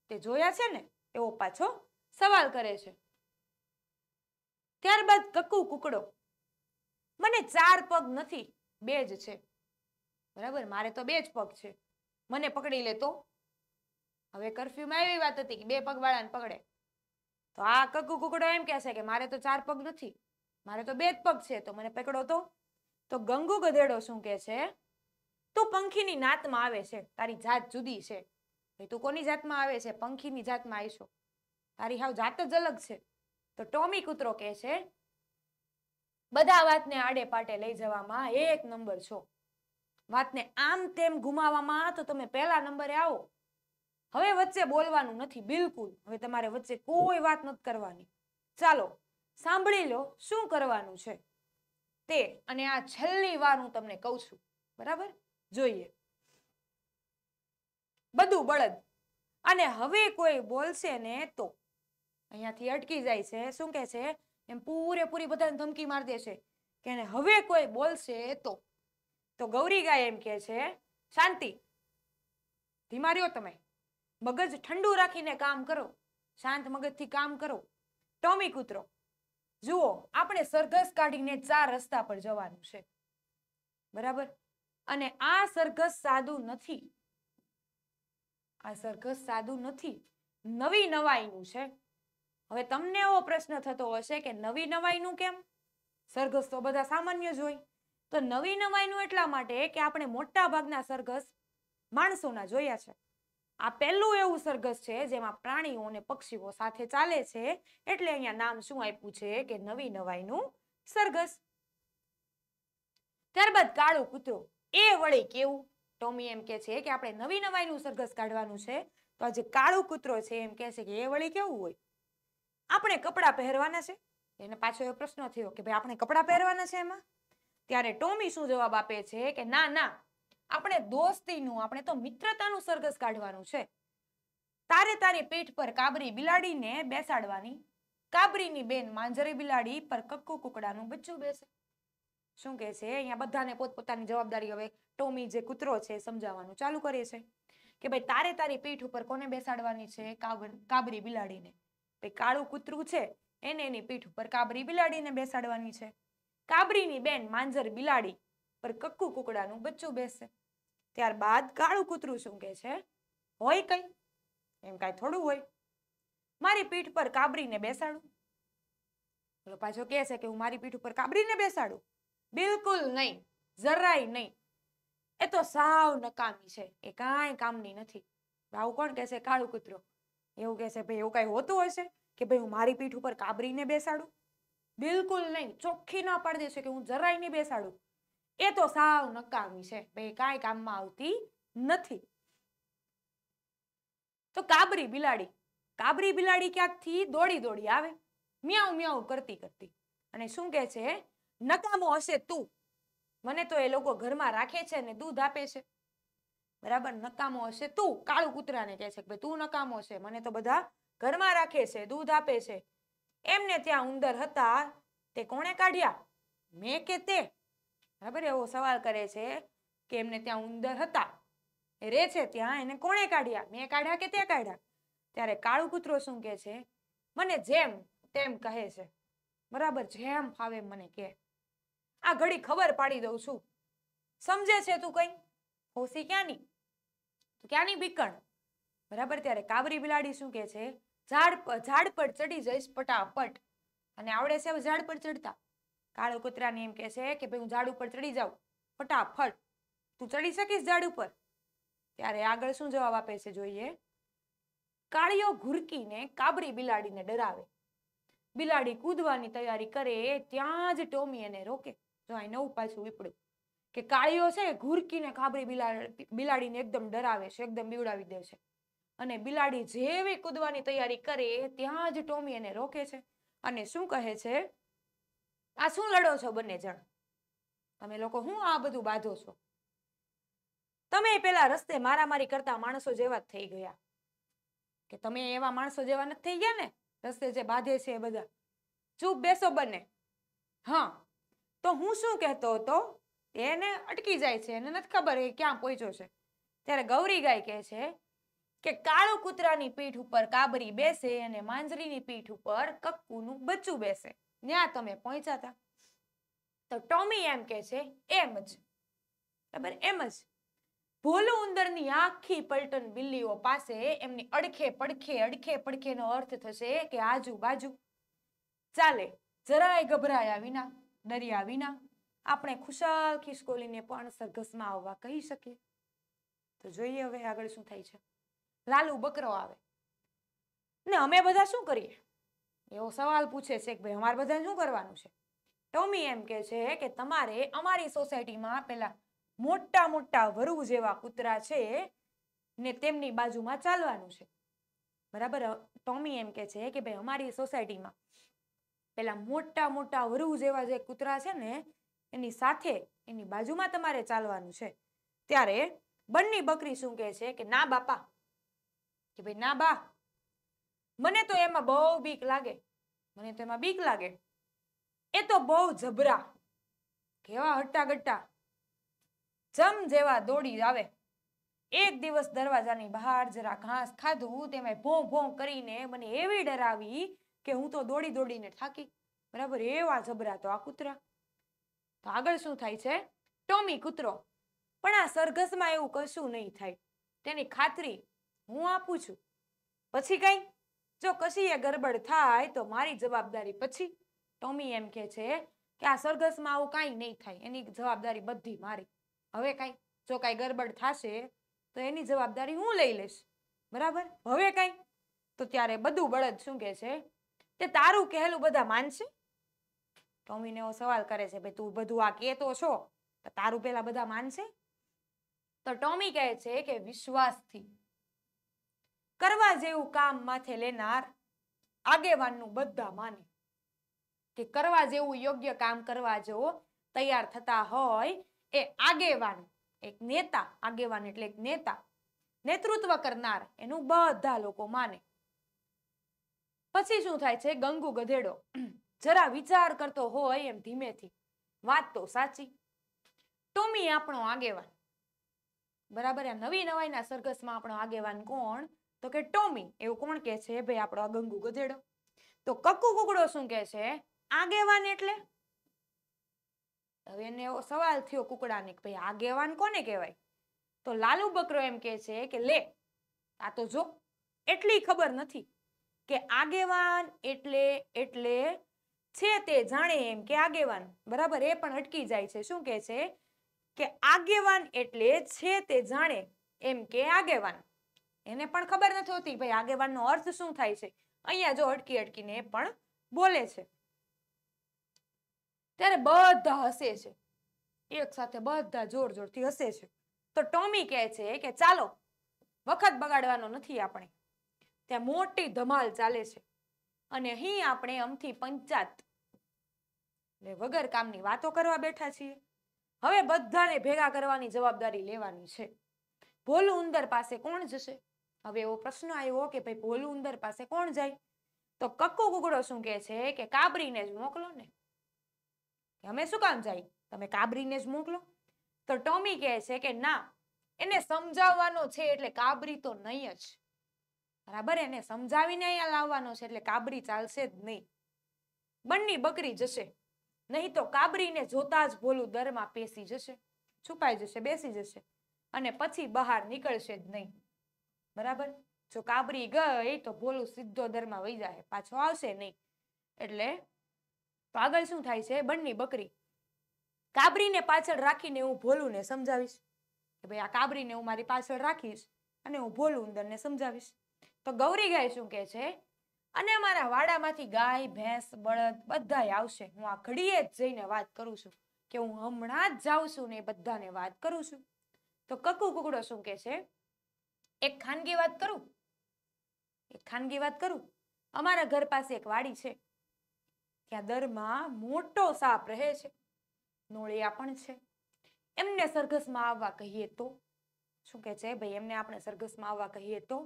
તે જોયા છે ને એવો પાછો સવાલ કરે છે ત્યારબાદ કકુ કુકડો મને ચાર પગ નથી બે જ છે બરાબર મારે તો બે જ પગ છે મને પકડી લેતો હવે કરફ્યુમાં એવી વાત હતી કે બે પગવાળાને પકડે તો આ કકુ કુકડો એમ કહે છે કે મારે તો ચાર પગ નથી મારે તો બે જ પગ છે તો મને પકડો તો તો ગંગુ ગધેડો શું કે છે તું પંખીની નાતમાં આવે છે તારી જાત જુદી છે ભાઈ તું કોની જાતમાં આવે છે પંખીની જાતમાં આવીશો તારી હાવ જાત જ અલગ છે તો ટોમી કૂતરો કહે છે બધા વાતને આડે પાટે લઈ જવામાં એક નંબર છો વાતને આમ તેમ ગુમાવવામાં તો તમે પહેલા નંબરે આવો હવે વચ્ચે બોલવાનું નથી બિલકુલ હવે તમારે વચ્ચે કોઈ વાત નથી કરવાની ચાલો સાંભળી લો શું કરવાનું છે તે અને આ છેલ્લી વાર હું તમને કહું છું બરાબર જોઈએ બધું બળદ અને હવે કોઈ બોલશે ને તો અહીંયાથી અટકી જાય છે શું કે છે એમ પૂરેપૂરી બધાને ધમકી મારી દે છે કે હવે કોઈ બોલશે તો તો ગૌરી ગાય એમ કે છે શાંતિ ધીમા રહ્યો તમે મગજ ઠંડુ રાખીને કામ કરો શાંત મગજથી કામ કરો ટોમી કૂતરો જુઓ આપણે સરઘસ કાઢીને ચાર રસ્તા પર જવાનું છે બરાબર અને આ સરઘસ સાદું નથી આ સરઘસ સાદું નથી નવી નવાઈનું છે હવે તમને એવો પ્રશ્ન થતો હશે કે નવી નવાઈનું કેમ સરઘસ તો બધા સામાન્ય જ હોય તો નવી નવાઈનું એટલા માટે કે આપણે મોટા ભાગના સરઘસ માણસોના જોયા છે આ પહેલું એવું સરઘસ છે જેમાં પ્રાણીઓ અને પક્ષીઓ સાથે ચાલે છે એટલે અહીંયા નામ શું આપ્યું છે કે નવી નવાઈનું સરઘસ ત્યારબાદ કાળો કૂતરો એ વળી કેવું ટોમી એમ કે છે કે આપણે નવી નવાઈનું સરઘસ કાઢવાનું છે તો આજે કાળો કૂતરો છે એમ કે છે કે એ વળી કેવું હોય આપણે કપડાં પહેરવાના છે એને પાછો એ પ્રશ્ન થયો કે ભાઈ આપણે કપડાં પહેરવાના છે એમાં ત્યારે ટોમી શું જવાબ આપે છે કે ના ના આપણે દોસ્તીનું આપણે તો મિત્રતાનું સરઘસ કાઢવાનું છે તારે તારી પીઠ પર કાબરી બિલાડીને બેસાડવાની કાબરીની બેન માંજરી બિલાડી પર કક્કુ કુકડાનું બચ્ચું બેસે શું કહે છે અહીંયા બધાને પોતપોતાની જવાબદારી હવે ટોમી જે કૂતરો છે સમજાવવાનું ચાલુ કરે છે કે ભાઈ તારે તારી પીઠ ઉપર કોને બેસાડવાની છે કાબરી બિલાડીને ભાઈ કાળું કૂતરું છે એને એની પીઠ ઉપર કાબરી બિલાડીને બેસાડવાની છે કાબરીની બેન માંજર બિલાડી પર કક્કુ કુકડાનું બચ્ચું બેસે ત્યારબાદ કાળું કૂતરું શું કહે છે હોય કઈ એમ કાંઈ થોડું હોય મારી પીઠ પર કાબરીને બેસાડું પેલો પાછો કહે છે કે હું મારી પીઠ ઉપર કાબરીને બેસાડું બિલકુલ નહીં જરાય નહીં એ તો સાવ નકામી છે એ કાંઈ કામની નથી આવું કોણ કહેશે કાળું કૂતરો એવું કહેશે ભાઈ એવું કાંઈ હોતું હશે કે ભાઈ હું મારી પીઠ ઉપર કાબરીને બેસાડું બિલકુલ નહીં ચોખ્ખી ના પાડી દેશે કે હું જરાય નહીં બેસાડું એ તો સાવ નકામી છે બે કાંઈ કામમાં આવતી નથી તો કાબરી બિલાડી કાબરી બિલાડી ક્યાંકથી દોડી દોડી આવે મ્યાઉ મ્યાઉ કરતી કરતી અને શું કહે છે નકામો હશે તું મને તો એ લોકો ઘરમાં રાખે છે ને દૂધ આપે છે બરાબર નકામો હશે તું કાળું કૂતરાને કહે છે કે તું નકામો છે મને તો બધા ઘરમાં રાખે છે દૂધ આપે છે એમને ત્યાં ઉંદર હતા તે કોણે કાઢ્યા મેં કે તે બરાબર એવો સવાલ કરે છે કે એમને ત્યાં ઉંદર હતા એ રે છે ત્યાં એને કોણે કાઢ્યા મેં કાઢ્યા કે તે કાઢ્યા ત્યારે કાળુ કૂતરો શું કહે છે મને જેમ તેમ કહે છે બરાબર જેમ ફાવે મને કે આ ઘડી ખબર પાડી દઉં છું સમજે છે તું કઈ હોશી ક્યાંની તું ક્યાંની બીકણ બરાબર ત્યારે કાબરી બિલાડી શું કહે છે ઝાડ ઝાડ પર ચડી જઈશ પટાપટ અને આવડે છે ઝાડ પર ચડતા કાળો કૂતરાને એમ કહે છે કે ભાઈ હું ઝાડ ઉપર ચડી જાઉં ફટાફટ તું ચડી શકીશ ઝાડ ઉપર ત્યારે આગળ શું જવાબ આપે છે જોઈએ કાળીઓ ઘુરકીને કાબરી બિલાડીને ડરાવે બિલાડી કૂદવાની તૈયારી કરે ત્યાં જ ટોમી એને રોકે જો અહીં નવું પાછું વિપડ્યું કે કાળીઓ છે ઘુરકીને કાબરી બિલાડીને એકદમ ડરાવે છે એકદમ બીવડાવી દે છે અને બિલાડી જેવી કૂદવાની તૈયારી કરે ત્યાં જ ટોમી એને રોકે છે અને શું કહે છે આ શું લડો છો બંને જણ તમે લોકો હું આ બધું બાંધો છો તમે પેલા રસ્તે મારામારી કરતા માણસો જેવા જ થઈ ગયા કે તમે એવા માણસો જેવા નથી થઈ ગયા ને રસ્તે જે બાંધે છે એ બધા ચૂપ બેસો બંને હા તો હું શું કહેતો હતો એને અટકી જાય છે એને નથી ખબર એ ક્યાં પહોંચ્યો છે ત્યારે ગૌરી ગાય કહે છે કે કાળો કૂતરાની પીઠ ઉપર કાબરી બેસે અને માંજરીની પીઠ ઉપર કક્કુનું બચ્ચું બેસે ત્યાં તમે પહોંચ્યા હતા તો ટોમી એમ કે છે એમ જ બરાબર એમ જ ભોલું ઉંદરની આખી પલટન બિલ્લીઓ પાસે એમની અડખે પડખે અડખે પડખેનો અર્થ થશે કે આજુબાજુ ચાલે જરાય ગભરાયા વિના ડર્યા વિના આપણે ખુશાલ ખિસકોલીને પણ સરઘસમાં આવવા કહી શકીએ તો જોઈએ હવે આગળ શું થાય છે લાલુ બકરો આવે ને અમે બધા શું કરીએ એવો સવાલ પૂછે છે કે ભાઈ અમારે બધાને શું કરવાનું છે ટોમી એમ કે છે કે તમારે અમારી સોસાયટીમાં પેલા મોટા મોટા વરુ જેવા કૂતરા છે ને તેમની બાજુમાં ચાલવાનું છે બરાબર ટોમી એમ કે છે કે ભાઈ અમારી સોસાયટીમાં પેલા મોટા મોટા વરુ જેવા જે કૂતરા છે ને એની સાથે એની બાજુમાં તમારે ચાલવાનું છે ત્યારે બંને બકરી શું કહે છે કે ના બાપા કે ભાઈ ના બા મને તો એમાં બહુ બીક લાગે મને તો એમાં બીક લાગે એ તો બહુ જબરા કેવા હટ્ટા ગટ્ટા જમ જેવા દોડી આવે એક દિવસ દરવાજાની બહાર જરા ઘાસ ખાધું તેમાં ભોં ભોં કરીને મને એવી ડરાવી કે હું તો દોડી દોડીને થાકી બરાબર એવા જબરા તો આ કૂતરા તો આગળ શું થાય છે ટોમી કૂતરો પણ આ સરઘસમાં એવું કશું નહીં થાય તેની ખાતરી હું આપું છું પછી કઈ જો કશી એ ગરબડ થાય તો મારી જવાબદારી પછી ટોમી એમ કે છે કે આ સરઘસમાં આવું કાંઈ નહીં થાય એની જવાબદારી બધી મારી હવે કાંઈ જો કાંઈ ગરબડ થશે તો એની જવાબદારી હું લઈ લઈશ બરાબર હવે કાંઈ તો ત્યારે બધું બળદ શું કહે છે તે તારું કહેલું બધા માનશે ટોમીને એવો સવાલ કરે છે ભાઈ તું બધું આ કહેતો છો તો તારું પહેલાં બધા માનશે તો ટોમી કહે છે કે વિશ્વાસથી કરવા જેવું કામ માથે લેનાર આગેવાનનું બધા માને કે કરવા જેવું યોગ્ય કામ કરવા જેવો તૈયાર થતા હોય એ આગેવાન એક નેતા આગેવાન એટલે એક નેતા નેતૃત્વ કરનાર એનું બધા લોકો માને પછી શું થાય છે ગંગુ ગધેડો જરા વિચાર કરતો હોય એમ ધીમેથી વાત તો સાચી ટોમી આપણો આગેવાન બરાબર આ નવી નવાઈના સરઘસમાં આપણો આગેવાન કોણ તો કે ટોમી એવું કોણ કે છે ભાઈ આપણો આ ગંગુ ગધેડો તો કક્કુ કુકડો શું કે છે આગેવાન એટલે હવે એને સવાલ થયો કુકડાને ભાઈ આગેવાન કોને કહેવાય તો લાલુ બકરો એમ કહે છે કે લે આ તો જો એટલી ખબર નથી કે આગેવાન એટલે એટલે છે તે જાણે એમ કે આગેવાન બરાબર એ પણ અટકી જાય છે શું કે છે કે આગેવાન એટલે છે તે જાણે એમ કે આગેવાન એને પણ ખબર નથી હોતી ભાઈ આગેવાનનો અર્થ શું થાય છે અહીંયા જો અટકી અટકીને એ પણ બોલે છે ત્યારે બધા હસે છે એક સાથે બધા જોર જોરથી હસે છે તો ટોમી કહે છે કે ચાલો વખત બગાડવાનો નથી આપણે ત્યાં મોટી ધમાલ ચાલે છે અને અહીં આપણે અમથી પંચાત એટલે વગર કામની વાતો કરવા બેઠા છીએ હવે બધાને ભેગા કરવાની જવાબદારી લેવાની છે ભોલું ઉંદર પાસે કોણ જશે હવે એવો પ્રશ્ન આવ્યો કે ભાઈ ભોલું ઉંદર પાસે કોણ જાય તો કક્કો કુકડો શું કહે છે કે કાબરીને જ મોકલો ને અમે શું કામ જાય તમે કાબરીને જ મોકલો તો ટોમી કહે છે કે ના એને સમજાવવાનો છે એટલે કાબરી તો નહીં જ બરાબર એને સમજાવીને અહીંયા લાવવાનો છે એટલે કાબરી ચાલશે જ નહીં બંની બકરી જશે નહીં તો કાબરીને જોતા જ ભોલું દરમાં પેસી જશે છુપાઈ જશે બેસી જશે અને પછી બહાર નીકળશે જ નહીં બરાબર જો કાબરી ગઈ તો ભોલું સીધો દરમાં વહી જાય પાછો આવશે નહીં એટલે તો આગળ શું થાય છે બંની બકરી કાબરીને પાછળ રાખીને હું ભોલુંને સમજાવીશ કે ભાઈ આ કાબરીને હું મારી પાછળ રાખીશ અને હું ભોલું ઉંદરને સમજાવીશ તો ગૌરી ગાય શું કહે છે અને મારા વાડામાંથી ગાય ભેંસ બળદ બધા આવશે હું આ ઘડીએ જ જઈને વાત કરું છું કે હું હમણાં જ જાઉં છું ને બધાને વાત કરું છું તો કકુ કુકડો શું કહે છે એક ખાનગી વાત કરું એક ખાનગી વાત કરું અમારા ઘર પાસે એક વાડી છે ત્યાં દરમાં મોટો સાપ રહે છે નોળિયા પણ છે એમને સરઘસમાં આવવા કહીએ તો શું કે છે ભાઈ એમને આપણે સરઘસમાં આવવા કહીએ તો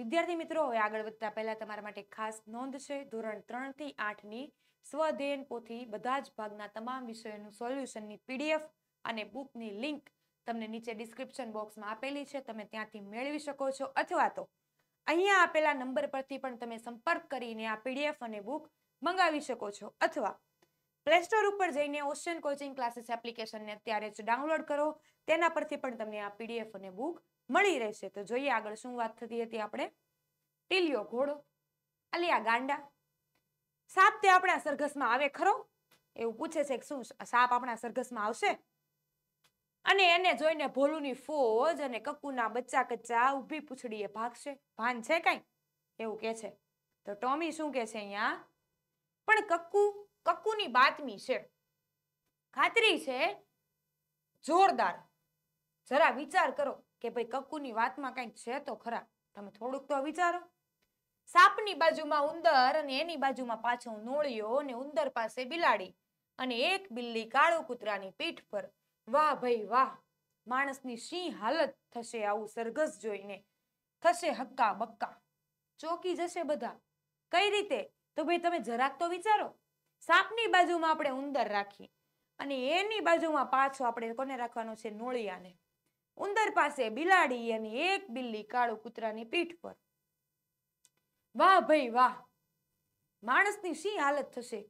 વિદ્યાર્થી મિત્રો હવે આગળ વધતા પહેલા તમારા માટે ખાસ નોંધ છે ધોરણ ત્રણ થી આઠ ની સ્વધ્યયન પોથી બધા જ ભાગના તમામ વિષયોનું સોલ્યુશનની પીડીએફ અને બુકની લિંક તમને નીચે ડિસ્ક્રિપ્શન બોક્સમાં આપેલી છે તમે ત્યાંથી મેળવી શકો છો અથવા તો અહીંયા આપેલા નંબર પરથી પણ તમે સંપર્ક કરીને આ પીડીએફ અને બુક મંગાવી શકો છો અથવા પ્લેસ્ટોર ઉપર જઈને ઓશિયન કોચિંગ ક્લાસીસ એપ્લિકેશનને અત્યારે જ ડાઉનલોડ કરો તેના પરથી પણ તમને આ પીડીએફ અને બુક મળી રહેશે તો જોઈએ આગળ શું વાત થતી હતી આપણે ટીલિયો ઘોડો અલિયા ગાંડા સાપ તે આપણા સરઘસમાં આવે ખરો એવું પૂછે છે કે શું સાપ આપણા સરઘસમાં આવશે અને એને જોઈને ભોલુની ફોજ અને કક્કુના બચ્ચા કચ્ચા ઊભી એ ભાગશે ભાન છે કાંઈ એવું કે છે તો ટોમી શું કે છે અહીંયા પણ કક્કુ કક્કુની બાતમી છે ખાતરી છે જોરદાર જરા વિચાર કરો કે ભાઈ કક્કુની વાતમાં કંઈક છે તો ખરા તમે થોડુંક તો વિચારો સાપની બાજુમાં ઉંદર અને એની બાજુમાં પાછો નોળિયો અને ઉંદર પાસે બિલાડી અને એક બિલ્લી કાળો કૂતરાની પીઠ પર વાહ ભાઈ વાહ માણસની શી હાલત થશે આવું સરઘસ જોઈને થશે હક્કા બક્કા ચોકી જશે બધા કઈ રીતે તો ભાઈ તમે જરાક તો વિચારો સાપની બાજુમાં આપણે ઉંદર રાખીએ અને એની બાજુમાં પાછો આપણે કોને રાખવાનો છે નોળિયાને ઉંદર પાસે બિલાડી અને એક બિલ્લી કાળું કૂતરાની પીઠ પર વાહ ભાઈ વાહ માણસની શી હાલત થશે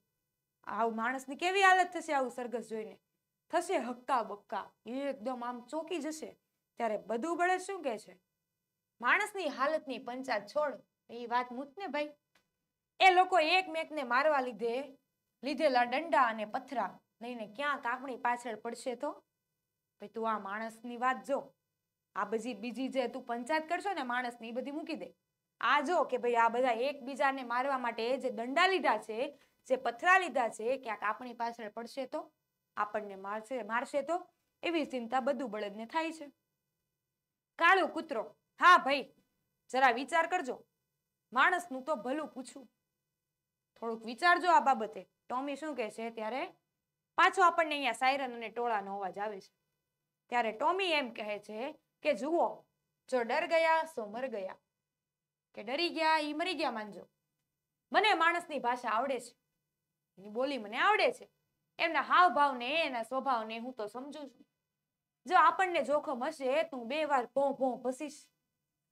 આવું માણસની કેવી હાલત થશે આવું સરઘસ જોઈને થશે હક્કા બક્કા એ એકદમ આમ ચોકી જશે ત્યારે બધું બળે શું કહે છે માણસની હાલતની પંચાયત છોડ એ વાત મૂત ને ભાઈ એ લોકો એકમેકને મારવા લીધે લીધેલા દંડા અને પથરા લઈને ક્યાં કાપણી પાછળ પડશે તો ભાઈ તું આ માણસની વાત જો આ બધી બીજી જે તું પંચાયત કરશો ને માણસની એ બધી મૂકી દે આ જો કે ભાઈ આ બધા એકબીજાને મારવા માટે જે દંડા લીધા છે જે પથરા લીધા છે ક્યાંક આપણી પાછળ પડશે તો આપણને મારશે મારશે તો એવી ચિંતા બધું બળદને થાય છે કાળો કૂતરો હા ભાઈ જરા વિચાર કરજો માણસનું તો ભલું પૂછું થોડુંક વિચારજો આ બાબતે ટોમી શું કહે છે ત્યારે પાછો આપણને અહીંયા સાયરન અને ટોળાનો અવાજ આવે છે ત્યારે ટોમી એમ કહે છે કે જુઓ જો ડર ગયા સો મર ગયા કે ડરી ગયા એ મરી ગયા માનજો મને માણસની ભાષા આવડે છે એની બોલી મને આવડે છે એમના હાવભાવને એના સ્વભાવને હું તો સમજુ છું જો આપણને જોખમ હશે તું બે વાર ભો ભો ભસીશ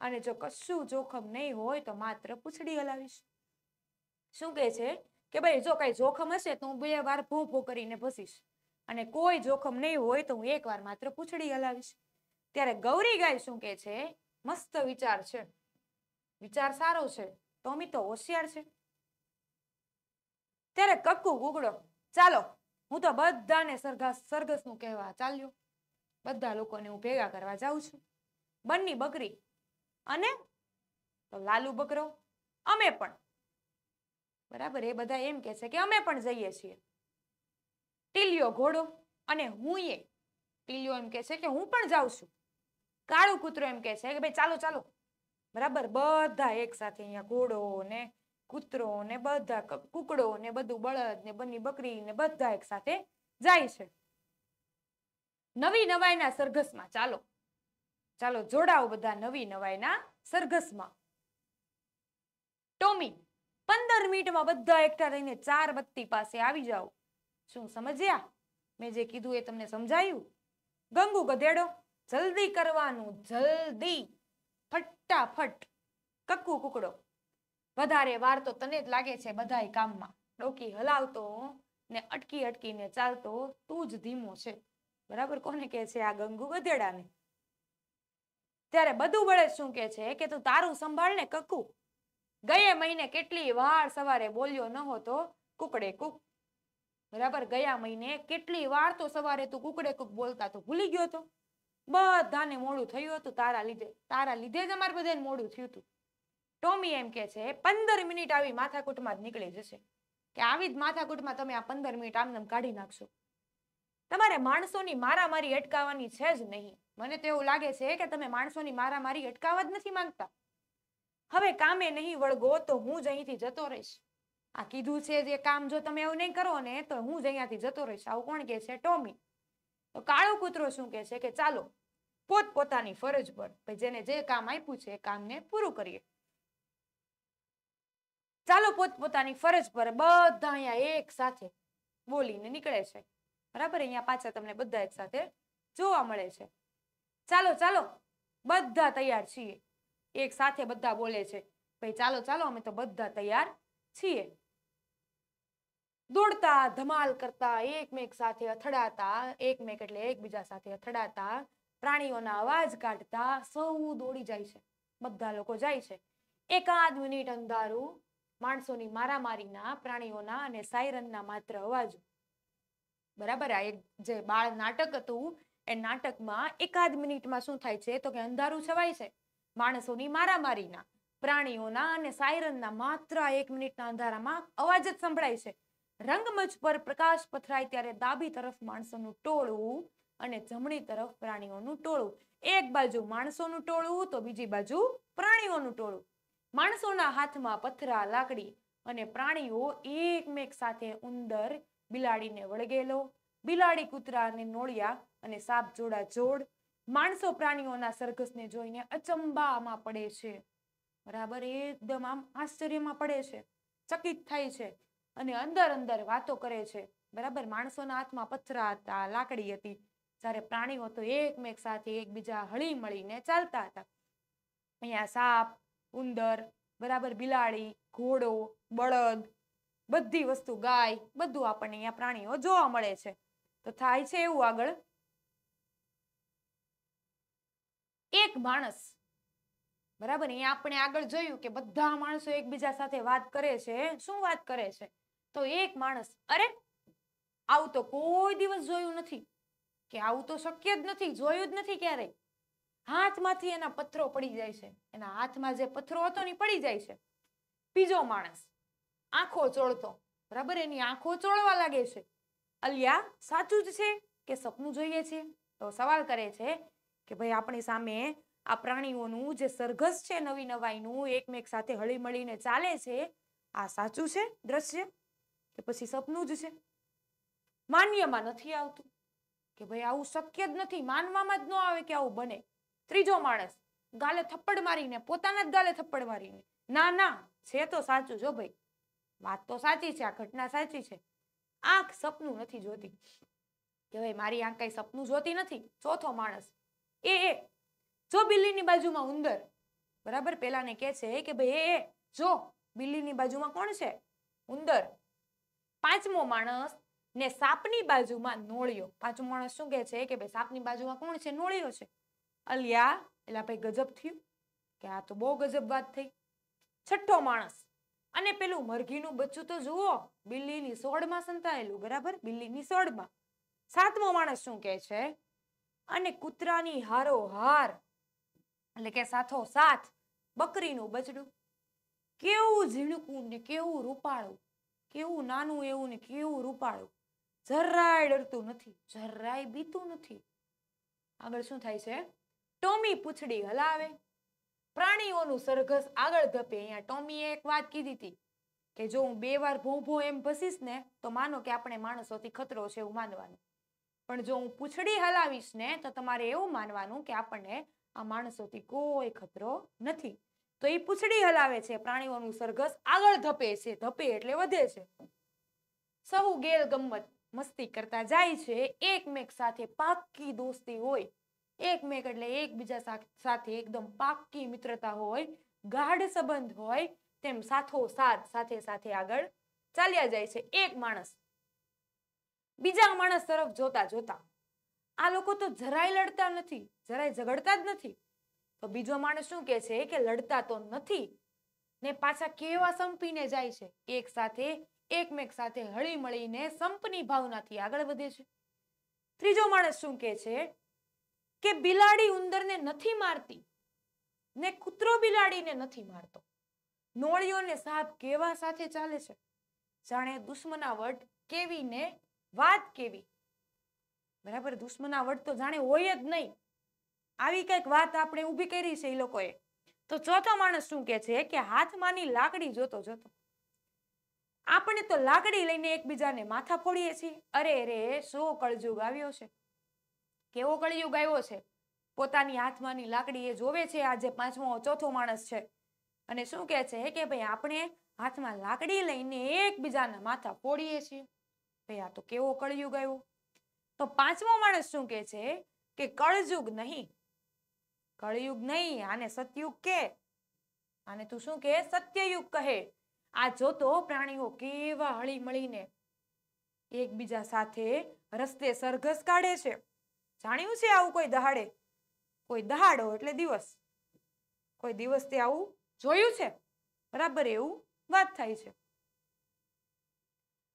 અને જો કશું જોખમ નહીં હોય તો માત્ર પૂછડી હલાવીશ શું કહે છે કે ભાઈ જો કઈ જોખમ હશે તો હું બે વાર ભો ભો કરીને ભસીશ અને કોઈ જોખમ નહીં હોય તો હું એક વાર માત્ર પૂછડી હલાવીશ ત્યારે ગૌરી ગાય શું કહે છે મસ્ત વિચાર છે વિચાર સારો છે તો અમી તો હોશિયાર છે ત્યારે કક્કુ ગુગડો ચાલો હું તો બધાને સરઘાસ સરઘસનું કહેવા ચાલ્યો બધા લોકોને હું ભેગા કરવા જાઉં છું બંની બકરી અને તો લાલુ બકરો અમે પણ બરાબર એ બધા એમ કે છે કે અમે પણ જઈએ છીએ ટીલિયો ઘોડો અને હું એ ટીલિયો એમ કે છે કે હું પણ જાઉં છું કાળું કૂતરો એમ કે છે કે ભાઈ ચાલો ચાલો બરાબર બધા એક સાથે અહીંયા ઘોડો ને કૂતરો ને બધા કુકડો ને બધું બળદ ને બની બકરી ને બધા એક સાથે જાય છે નવી નવાઈના સરઘસમાં ચાલો ચાલો જોડાઓ બધા નવી નવાઈના સરઘસમાં ટોમી પંદર મિનિટમાં બધા એકઠા થઈને ચાર બત્તી પાસે આવી જાઓ શું સમજ્યા મેં જે કીધું એ તમને સમજાયું ગંગુ ગધેડો જલ્દી કરવાનું જલ્દી ફટાફટ કક્કુ કુકડો વધારે વાર તો તને જ લાગે છે બધાય કામમાં ડોકી હલાવતો ને અટકી અટકીને ચાલતો તું જ ધીમો છે બરાબર કોને કે છે આ ગંગુ ગધેડાને ત્યારે બધું બળે શું કે છે કે તું તારું સંભાળ ને કકુ ગયે મહિને કેટલી વાર સવારે બોલ્યો ન હોતો કુકડે કુક બરાબર ગયા મહિને કેટલી વાર તો સવારે તું કુકડે કુક બોલતા તો ભૂલી ગયો હતો બધાને મોડું થયું હતું તારા લીધે તારા લીધે જ અમારે બધાને મોડું થયું હતું ટોમી એમ કે છે પંદર મિનિટ આવી માથાકૂટમાં જ નીકળી જશે કે આવી જ માથાકૂટમાં તમે આ પંદર મિનિટ આમનામ કાઢી નાખશો તમારે માણસોની મારામારી અટકાવવાની છે જ નહીં મને તો એવું લાગે છે કે તમે માણસોની મારામારી અટકાવવા જ નથી માંગતા હવે કામે નહીં વળગો તો હું જ અહીંથી જતો રહીશ આ કીધું છે જે કામ જો તમે એવું નહીં કરો ને તો હું જ અહીંયાથી જતો રહીશ આવું કોણ કે છે ટોમી તો કાળો કૂતરો શું કે છે કે ચાલો પોત પોતાની ફરજ પર ભાઈ જેને જે કામ આપ્યું છે એ કામને પૂરું કરીએ ચાલો પોતપોતાની ફરજ પર બધા અહીંયા એક સાથે બોલીને નીકળે છે બરાબર અહીંયા પાછા તમને બધા એક સાથે જોવા મળે છે ચાલો ચાલો બધા તૈયાર છીએ એક સાથે બધા બોલે છે ભાઈ ચાલો ચાલો અમે તો બધા તૈયાર છીએ દોડતા ધમાલ કરતા એકમેક સાથે અથડાતા એકમેક એટલે એકબીજા સાથે અથડાતા પ્રાણીઓના અવાજ કાઢતા સૌ દોડી જાય છે બધા લોકો જાય છે એકાદ મિનિટ અંધારું માણસોની મારામારીના પ્રાણીઓના અને સાયરનના માત્ર અવાજો બરાબર આ એક જે બાળ નાટક હતું એ નાટકમાં એકાદ મિનિટમાં શું થાય છે તો કે અંધારું છવાય છે માણસોની મારામારીના પ્રાણીઓના અને સાયરનના માત્ર એક મિનિટના અંધારામાં અવાજ જ સંભળાય છે રંગમંચ પર પ્રકાશ પથરાય ત્યારે ડાબી તરફ માણસોનું ટોળું અને જમણી તરફ પ્રાણીઓનું ટોળું એક બાજુ માણસોનું ટોળવું તો બીજી બાજુ પ્રાણીઓનું ટોળું માણસોના હાથમાં પથરા લાકડી અને પ્રાણીઓ એકમેક સાથે ઉંદર બિલાડીને વળગેલો બિલાડી કૂતરા નોળિયા અને સાપ જોડા જોડ માણસો પ્રાણીઓના સરઘસને જોઈને અચંબામાં પડે છે બરાબર એકદમ આમ આશ્ચર્યમાં પડે છે ચકિત થાય છે અને અંદર અંદર વાતો કરે છે બરાબર માણસોના હાથમાં પથરા હતા લાકડી હતી જ્યારે પ્રાણીઓ તો એકમેક સાથે એકબીજા હળી મળીને ચાલતા હતા અહીંયા સાપ ઉંદર બરાબર બિલાડી ઘોડો બળદ બધી વસ્તુ ગાય બધું આપણને અહીંયા પ્રાણીઓ જોવા મળે છે તો થાય છે એવું આગળ એક માણસ બરાબર અહીંયા આપણે આગળ જોયું કે બધા માણસો એકબીજા સાથે વાત કરે છે શું વાત કરે છે તો એક માણસ અરે આવું તો કોઈ દિવસ જોયું નથી કે આવું તો શક્ય જ નથી જોયું જ નથી ક્યારેય હાથમાંથી એના પથ્થરો પડી જાય છે એના હાથમાં જે પથ્થરો હતો ને પડી જાય છે બીજો માણસ આંખો ચોળતો બરાબર એની આંખો ચોળવા લાગે છે અલિયા સાચું જ છે કે સપનું જોઈએ છે તો સવાલ કરે છે કે ભાઈ આપણી સામે આ પ્રાણીઓનું જે સરઘસ છે નવી નવાઈનું એકમેક સાથે હળીમળીને ચાલે છે આ સાચું છે દ્રશ્ય કે પછી સપનું જ છે માન્યમાં નથી આવતું કે ભાઈ આવું શક્ય જ નથી માનવામાં જ ન આવે કે આવું બને ત્રીજો માણસ ગાલે થપ્પડ મારીને પોતાના જ ગાલે થપ્પડ મારીને ના ના છે તો સાચું જો ભાઈ વાત તો સાચી છે આ ઘટના સાચી છે આંખ સપનું નથી જોતી કે ભાઈ મારી આંખ કઈ સપનું જોતી નથી ચોથો માણસ એ એ જો બિલ્લીની બાજુમાં ઉંદર બરાબર પેલાને કે છે કે ભાઈ એ જો બિલ્લીની બાજુમાં કોણ છે ઉંદર પાંચમો માણસ ને સાપની બાજુમાં નોળિયો પાંચમો માણસ શું કે છે કે ભાઈ સાપની બાજુમાં કોણ છે નોળિયો છે અલ્યા એટલે ભાઈ ગજબ થયું કે આ તો બહુ ગજબ વાત થઈ છઠ્ઠો માણસ અને પેલું મરઘીનું બચ્ચું તો જુઓ બિલ્લીની સોડમાં સંતાયેલું બરાબર બિલ્લીની સોળમાં સાતમો માણસ શું કહે છે અને કૂતરાની હારો હાર એટલે કે સાથો સાથ બકરીનું બચડું કેવું ઝીણકું ને કેવું રૂપાળું કેવું નાનું એવું ને કેવું રૂપાળું જરાય ડરતું નથી જરાય બીતું નથી આગળ શું થાય છે ટોમી પૂછડી હલાવે પ્રાણીઓનું સરઘસ આગળ ધપે અહીંયા ટોમીએ એક વાત કીધી હતી કે જો હું બે વાર ભો ભો એમ ભસીશ ને તો માનો કે આપણે માણસોથી ખતરો છે એવું માનવાનું પણ જો હું પૂછડી હલાવીશ ને તો તમારે એવું માનવાનું કે આપણને આ માણસોથી કોઈ ખતરો નથી તો એ પૂછડી હલાવે છે પ્રાણીઓનું સરઘસ આગળ ધપે છે ધપે એટલે વધે છે સહુ ગેલ ગમત મસ્તી કરતા જાય છે એકમેક સાથે પાકી દોસ્તી હોય એકમેક એટલે એકબીજા સાથે એકદમ પાક્કી મિત્રતા હોય ગાઢ સંબંધ હોય તેમ સાથો સાથ સાથે સાથે આગળ ચાલ્યા જાય છે એક માણસ બીજા માણસ તરફ જોતા જોતા આ લોકો તો જરાય લડતા નથી જરાય ઝઘડતા જ નથી તો બીજો માણસ શું કે છે કે લડતા તો નથી ને પાછા કેવા સંપીને જાય છે એક સાથે એકમેક સાથે હળી મળીને સંપની ભાવનાથી આગળ વધે છે ત્રીજો માણસ શું કે છે કે બિલાડી ઉંદરને નથી મારતી ને કૂતરો બિલાડીને નથી મારતો નોળીઓને સાપ કેવા સાથે ચાલે છે જાણે દુશ્મનાવટ કેવી ને વાત કેવી બરાબર દુશ્મનાવટ તો જાણે હોય જ નહીં આવી કંઈક વાત આપણે ઊભી કરી છે એ લોકોએ તો ચોથો માણસ શું કે છે કે હાથમાંની લાકડી જોતો જોતો આપણે તો લાકડી લઈને એકબીજાને માથા ફોડીએ છીએ અરે રે સો કળજુગ આવ્યો છે કેવો કળિયુગ આવ્યો છે પોતાની હાથમાંની લાકડી એ જોવે છે આજે પાંચમો ચોથો માણસ છે અને શું કહે છે કે ભાઈ આપણે હાથમાં લાકડી લઈને એકબીજાના માથા ફોડીએ છીએ ભાઈ આ તો કેવો કળયુગ આવ્યો તો પાંચમો માણસ શું કે છે કે કળયુગ નહીં કળિયુગ નહીં આને સતયુગ કે આને તું શું કે સત્યયુગ કહે આ જોતો પ્રાણીઓ કેવા હળી મળીને એકબીજા સાથે રસ્તે સરઘસ કાઢે છે જાણ્યું છે આવું કોઈ દહાડે કોઈ દહાડો એટલે દિવસ કોઈ દિવસ તે આવું જોયું છે બરાબર એવું વાત થાય છે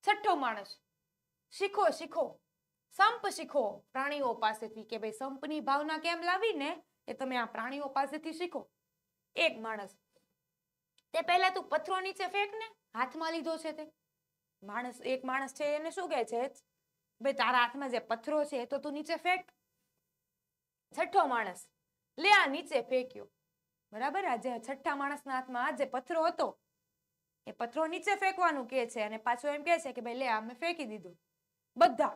છઠ્ઠો માણસ શીખો શીખો સંપ શીખો પ્રાણીઓ પાસેથી કે ભાઈ સંપની ભાવના કેમ લાવીને એ તમે આ પ્રાણીઓ પાસેથી શીખો એક માણસ તે પહેલા તું પથ્થરો નીચે ફેંક ને હાથમાં લીધો છે તે માણસ એક માણસ છે એને શું કહે છે ભાઈ તારા હાથમાં જે પથરો છે એ તો તું નીચે ફેંક છઠ્ઠો માણસ લે આ નીચે ફેંક્યો બરાબર આ જે છઠ્ઠા માણસના હાથમાં જે પથરો હતો એ પથરો નીચે ફેંકવાનું કે છે અને પાછો એમ કે છે કે ભાઈ લે આ મેં ફેંકી દીધું બધા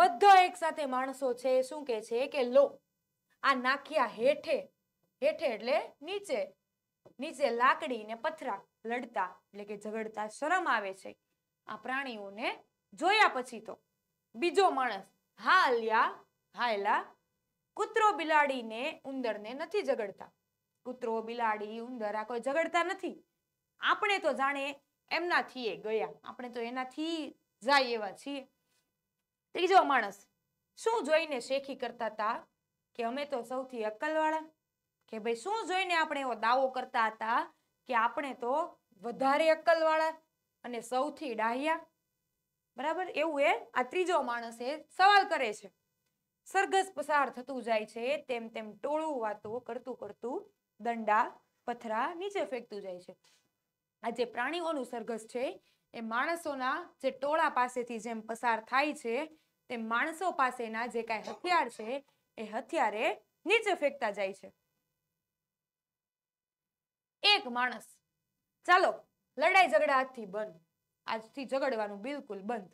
બધા એક સાથે માણસો છે શું કે છે કે લો આ નાખ્યા હેઠે હેઠે એટલે નીચે નીચે લાકડી ને પથરા લડતા એટલે કે ઝઘડતા શરમ આવે છે આ પ્રાણીઓને જોયા પછી તો બીજો માણસ હા અલ્યા હાયલા કૂતરો બિલાડીને ઉંદરને નથી ઝઘડતા કૂતરો બિલાડી ઉંદર આ કોઈ ઝઘડતા નથી આપણે તો જાણે એમનાથી એ ગયા આપણે તો એનાથી જાય એવા છીએ ત્રીજો માણસ શું જોઈને શેખી કરતા હતા કે અમે તો સૌથી અક્કલવાળા કે ભાઈ શું જોઈને આપણે એવો દાવો કરતા હતા કે આપણે તો વધારે અક્કલવાળા અને સૌથી ડાહ્યા બરાબર એવું એ આ ત્રીજો માણસ એ સવાલ કરે છે સરઘસ પસાર થતું જાય છે તેમ તેમ ટોળું વાતો કરતું કરતું દંડા પથરા નીચે ફેંકતું જાય છે આ જે પ્રાણીઓનું સરઘસ છે એ માણસોના જે ટોળા પાસેથી જેમ પસાર થાય છે તેમ માણસો પાસેના જે કાંઈ હથિયાર છે એ હથિયારે નીચે ફેંકતા જાય છે એક માણસ ચાલો લડાઈ ઝઘડા હાથથી બંધ આજથી ઝઘડવાનું બિલકુલ બંધ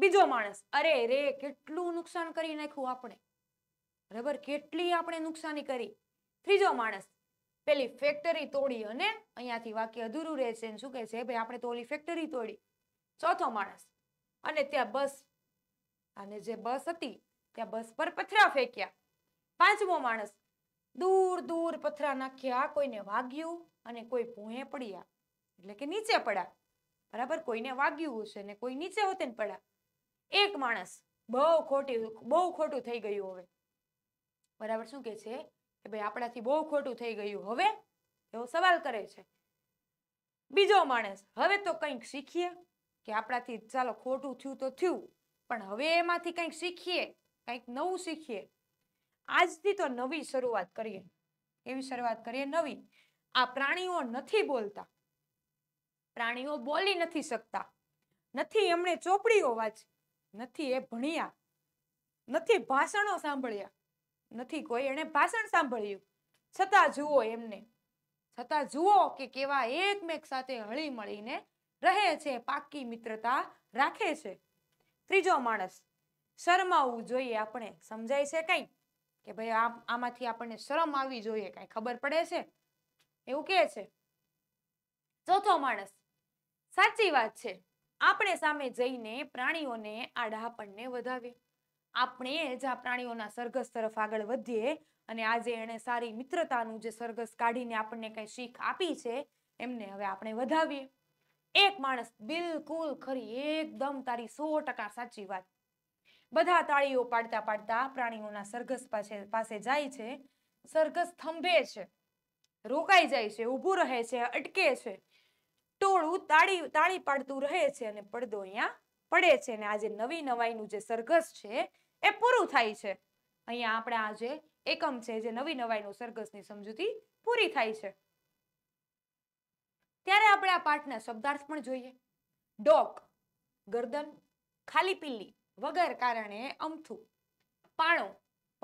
બીજો માણસ અરે રે કેટલું નુકસાન કરી નાખ્યું આપણે બરાબર કેટલી આપણે નુકસાની કરી ત્રીજો માણસ પેલી ફેક્ટરી તોડી અને અહીંયાથી વાક્ય અધૂરું રહેશે શું કહે છે ભાઈ આપણે તો ઓલી ફેક્ટરી તોડી ચોથો માણસ અને ત્યાં બસ અને જે બસ હતી ત્યાં બસ પર પથરા ફેંક્યા પાંચમો માણસ દૂર દૂર પથરા નાખ્યા કોઈને વાગ્યું અને કોઈ ભૂહે પડ્યા એટલે કે નીચે પડ્યા બરાબર કોઈને વાગ્યું હશે ને કોઈ નીચે હોતે ને પડ્યા એક માણસ બહુ ખોટી બહુ ખોટું થઈ ગયું હવે બરાબર શું કે છે કે ભાઈ આપણાથી બહુ ખોટું થઈ ગયું હવે એવો સવાલ કરે છે બીજો માણસ હવે તો કંઈક શીખીએ કે આપણાથી ચાલો ખોટું થયું તો થયું પણ હવે એમાંથી કંઈક શીખીએ કંઈક નવું શીખીએ આજથી તો નવી શરૂઆત કરીએ એવી શરૂઆત કરીએ નવી આ પ્રાણીઓ નથી બોલતા પ્રાણીઓ બોલી નથી શકતા નથી એમણે ચોપડીઓ વાંચી નથી એ ભણ્યા નથી ભાષણો સાંભળ્યા નથી કોઈ એને ભાષણ સાંભળ્યું છતાં જુઓ એમને છતાં જુઓ કે કેવા એકમેક સાથે હળી મળીને રહે છે પાકી મિત્રતા રાખે છે ત્રીજો માણસ શરમાવવું જોઈએ આપણે સમજાય છે કઈ કે ભાઈ આમાંથી આપણને શરમ આવવી જોઈએ કઈ ખબર પડે છે એવું કે છે ચોથો માણસ સાચી વાત છે આપણે સામે જઈને પ્રાણીઓને આ ડહાપણને વધાવીએ આપણે જ આ પ્રાણીઓના સરઘસ તરફ આગળ વધીએ અને આજે એણે સારી મિત્રતાનું જે સરઘસ કાઢીને આપણને કઈ શીખ આપી છે એમને હવે આપણે વધાવીએ એક માણસ બિલકુલ ખરી એકદમ તારી સો ટકા સાચી વાત બધા તાળીઓ પાડતા પાડતા પ્રાણીઓના સરઘસ પાસે પાસે જાય છે સરઘસ થંભે છે રોકાઈ જાય છે ઊભું રહે છે અટકે છે ટોળું તાળી તાળી પાડતું રહે છે અને પડદો અહીંયા પડે છે અને આજે નવી નવાઈનું જે સરઘસ છે એ પૂરું થાય છે અહીંયા આપણે આજે એકમ છે જે નવી નવાઈનું સરઘસની સમજૂતી પૂરી થાય છે ત્યારે આપણે આ પાઠના શબ્દાર્થ પણ જોઈએ ડોક ગરદન ખાલી પિલ્લી વગર કારણે અમથું પાણો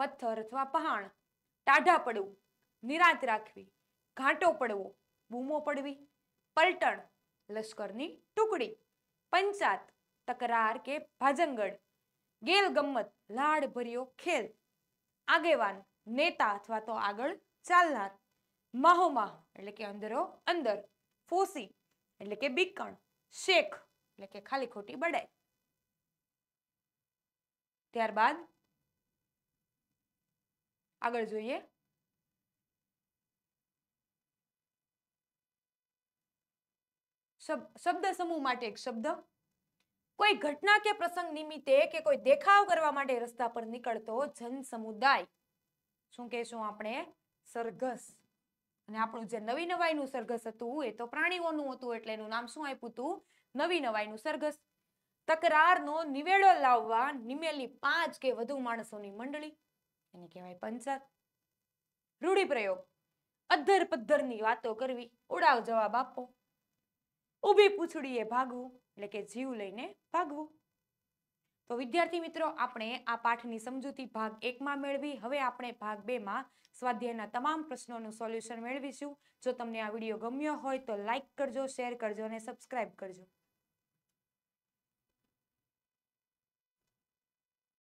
પથ્થર અથવા પહાણ ટાઢા પડવું નિરાંત રાખવી ઘાંટો પડવો બૂમો પડવી પલટણ લશ્કરની ટુકડી પંચાત તકરાર કે ભાજંગડ ગેલ ગમ્મત લાડ ભર્યો ખેલ આગેવાન નેતા અથવા તો આગળ ચાલનાર માહોમાહ એટલે કે અંદરો અંદર ફોસી એટલે કે બીકણ શેખ એટલે કે ખાલી ખોટી બડાય ત્યારબાદ આગળ જોઈએ શબ્દ સમૂહ માટે એક શબ્દ કોઈ ઘટના કે પ્રસંગ નિમિત્તે કે કોઈ દેખાવ કરવા માટે રસ્તા પર નીકળતો જન સમુદાય શું કહેશું આપણે સરઘસ અને આપણું જે નવી નવાઈનું સરઘસ હતું એ તો પ્રાણીઓનું હતું એટલે એનું નામ શું આપ્યું હતું નવી નવાઈનું સરઘસ તકરારનો નિવેડો લાવવા નિમેલી પાંચ કે વધુ માણસોની મંડળી એને કહેવાય પંચાયત રૂઢિપ્રયોગ અધર પદ્ધરની વાતો કરવી ઉડાવ જવાબ આપો ઊભી પૂછડીએ ભાગવું એટલે કે જીવ લઈને ભાગવું તો વિદ્યાર્થી મિત્રો આપણે આ પાઠની સમજૂતી ભાગ એકમાં મેળવી હવે આપણે ભાગ બેમાં સ્વાધ્યાયના તમામ પ્રશ્નોનું સોલ્યુશન મેળવીશું જો તમને આ વિડીયો ગમ્યો હોય તો લાઇક કરજો શેર કરજો અને સબસ્ક્રાઇબ કરજો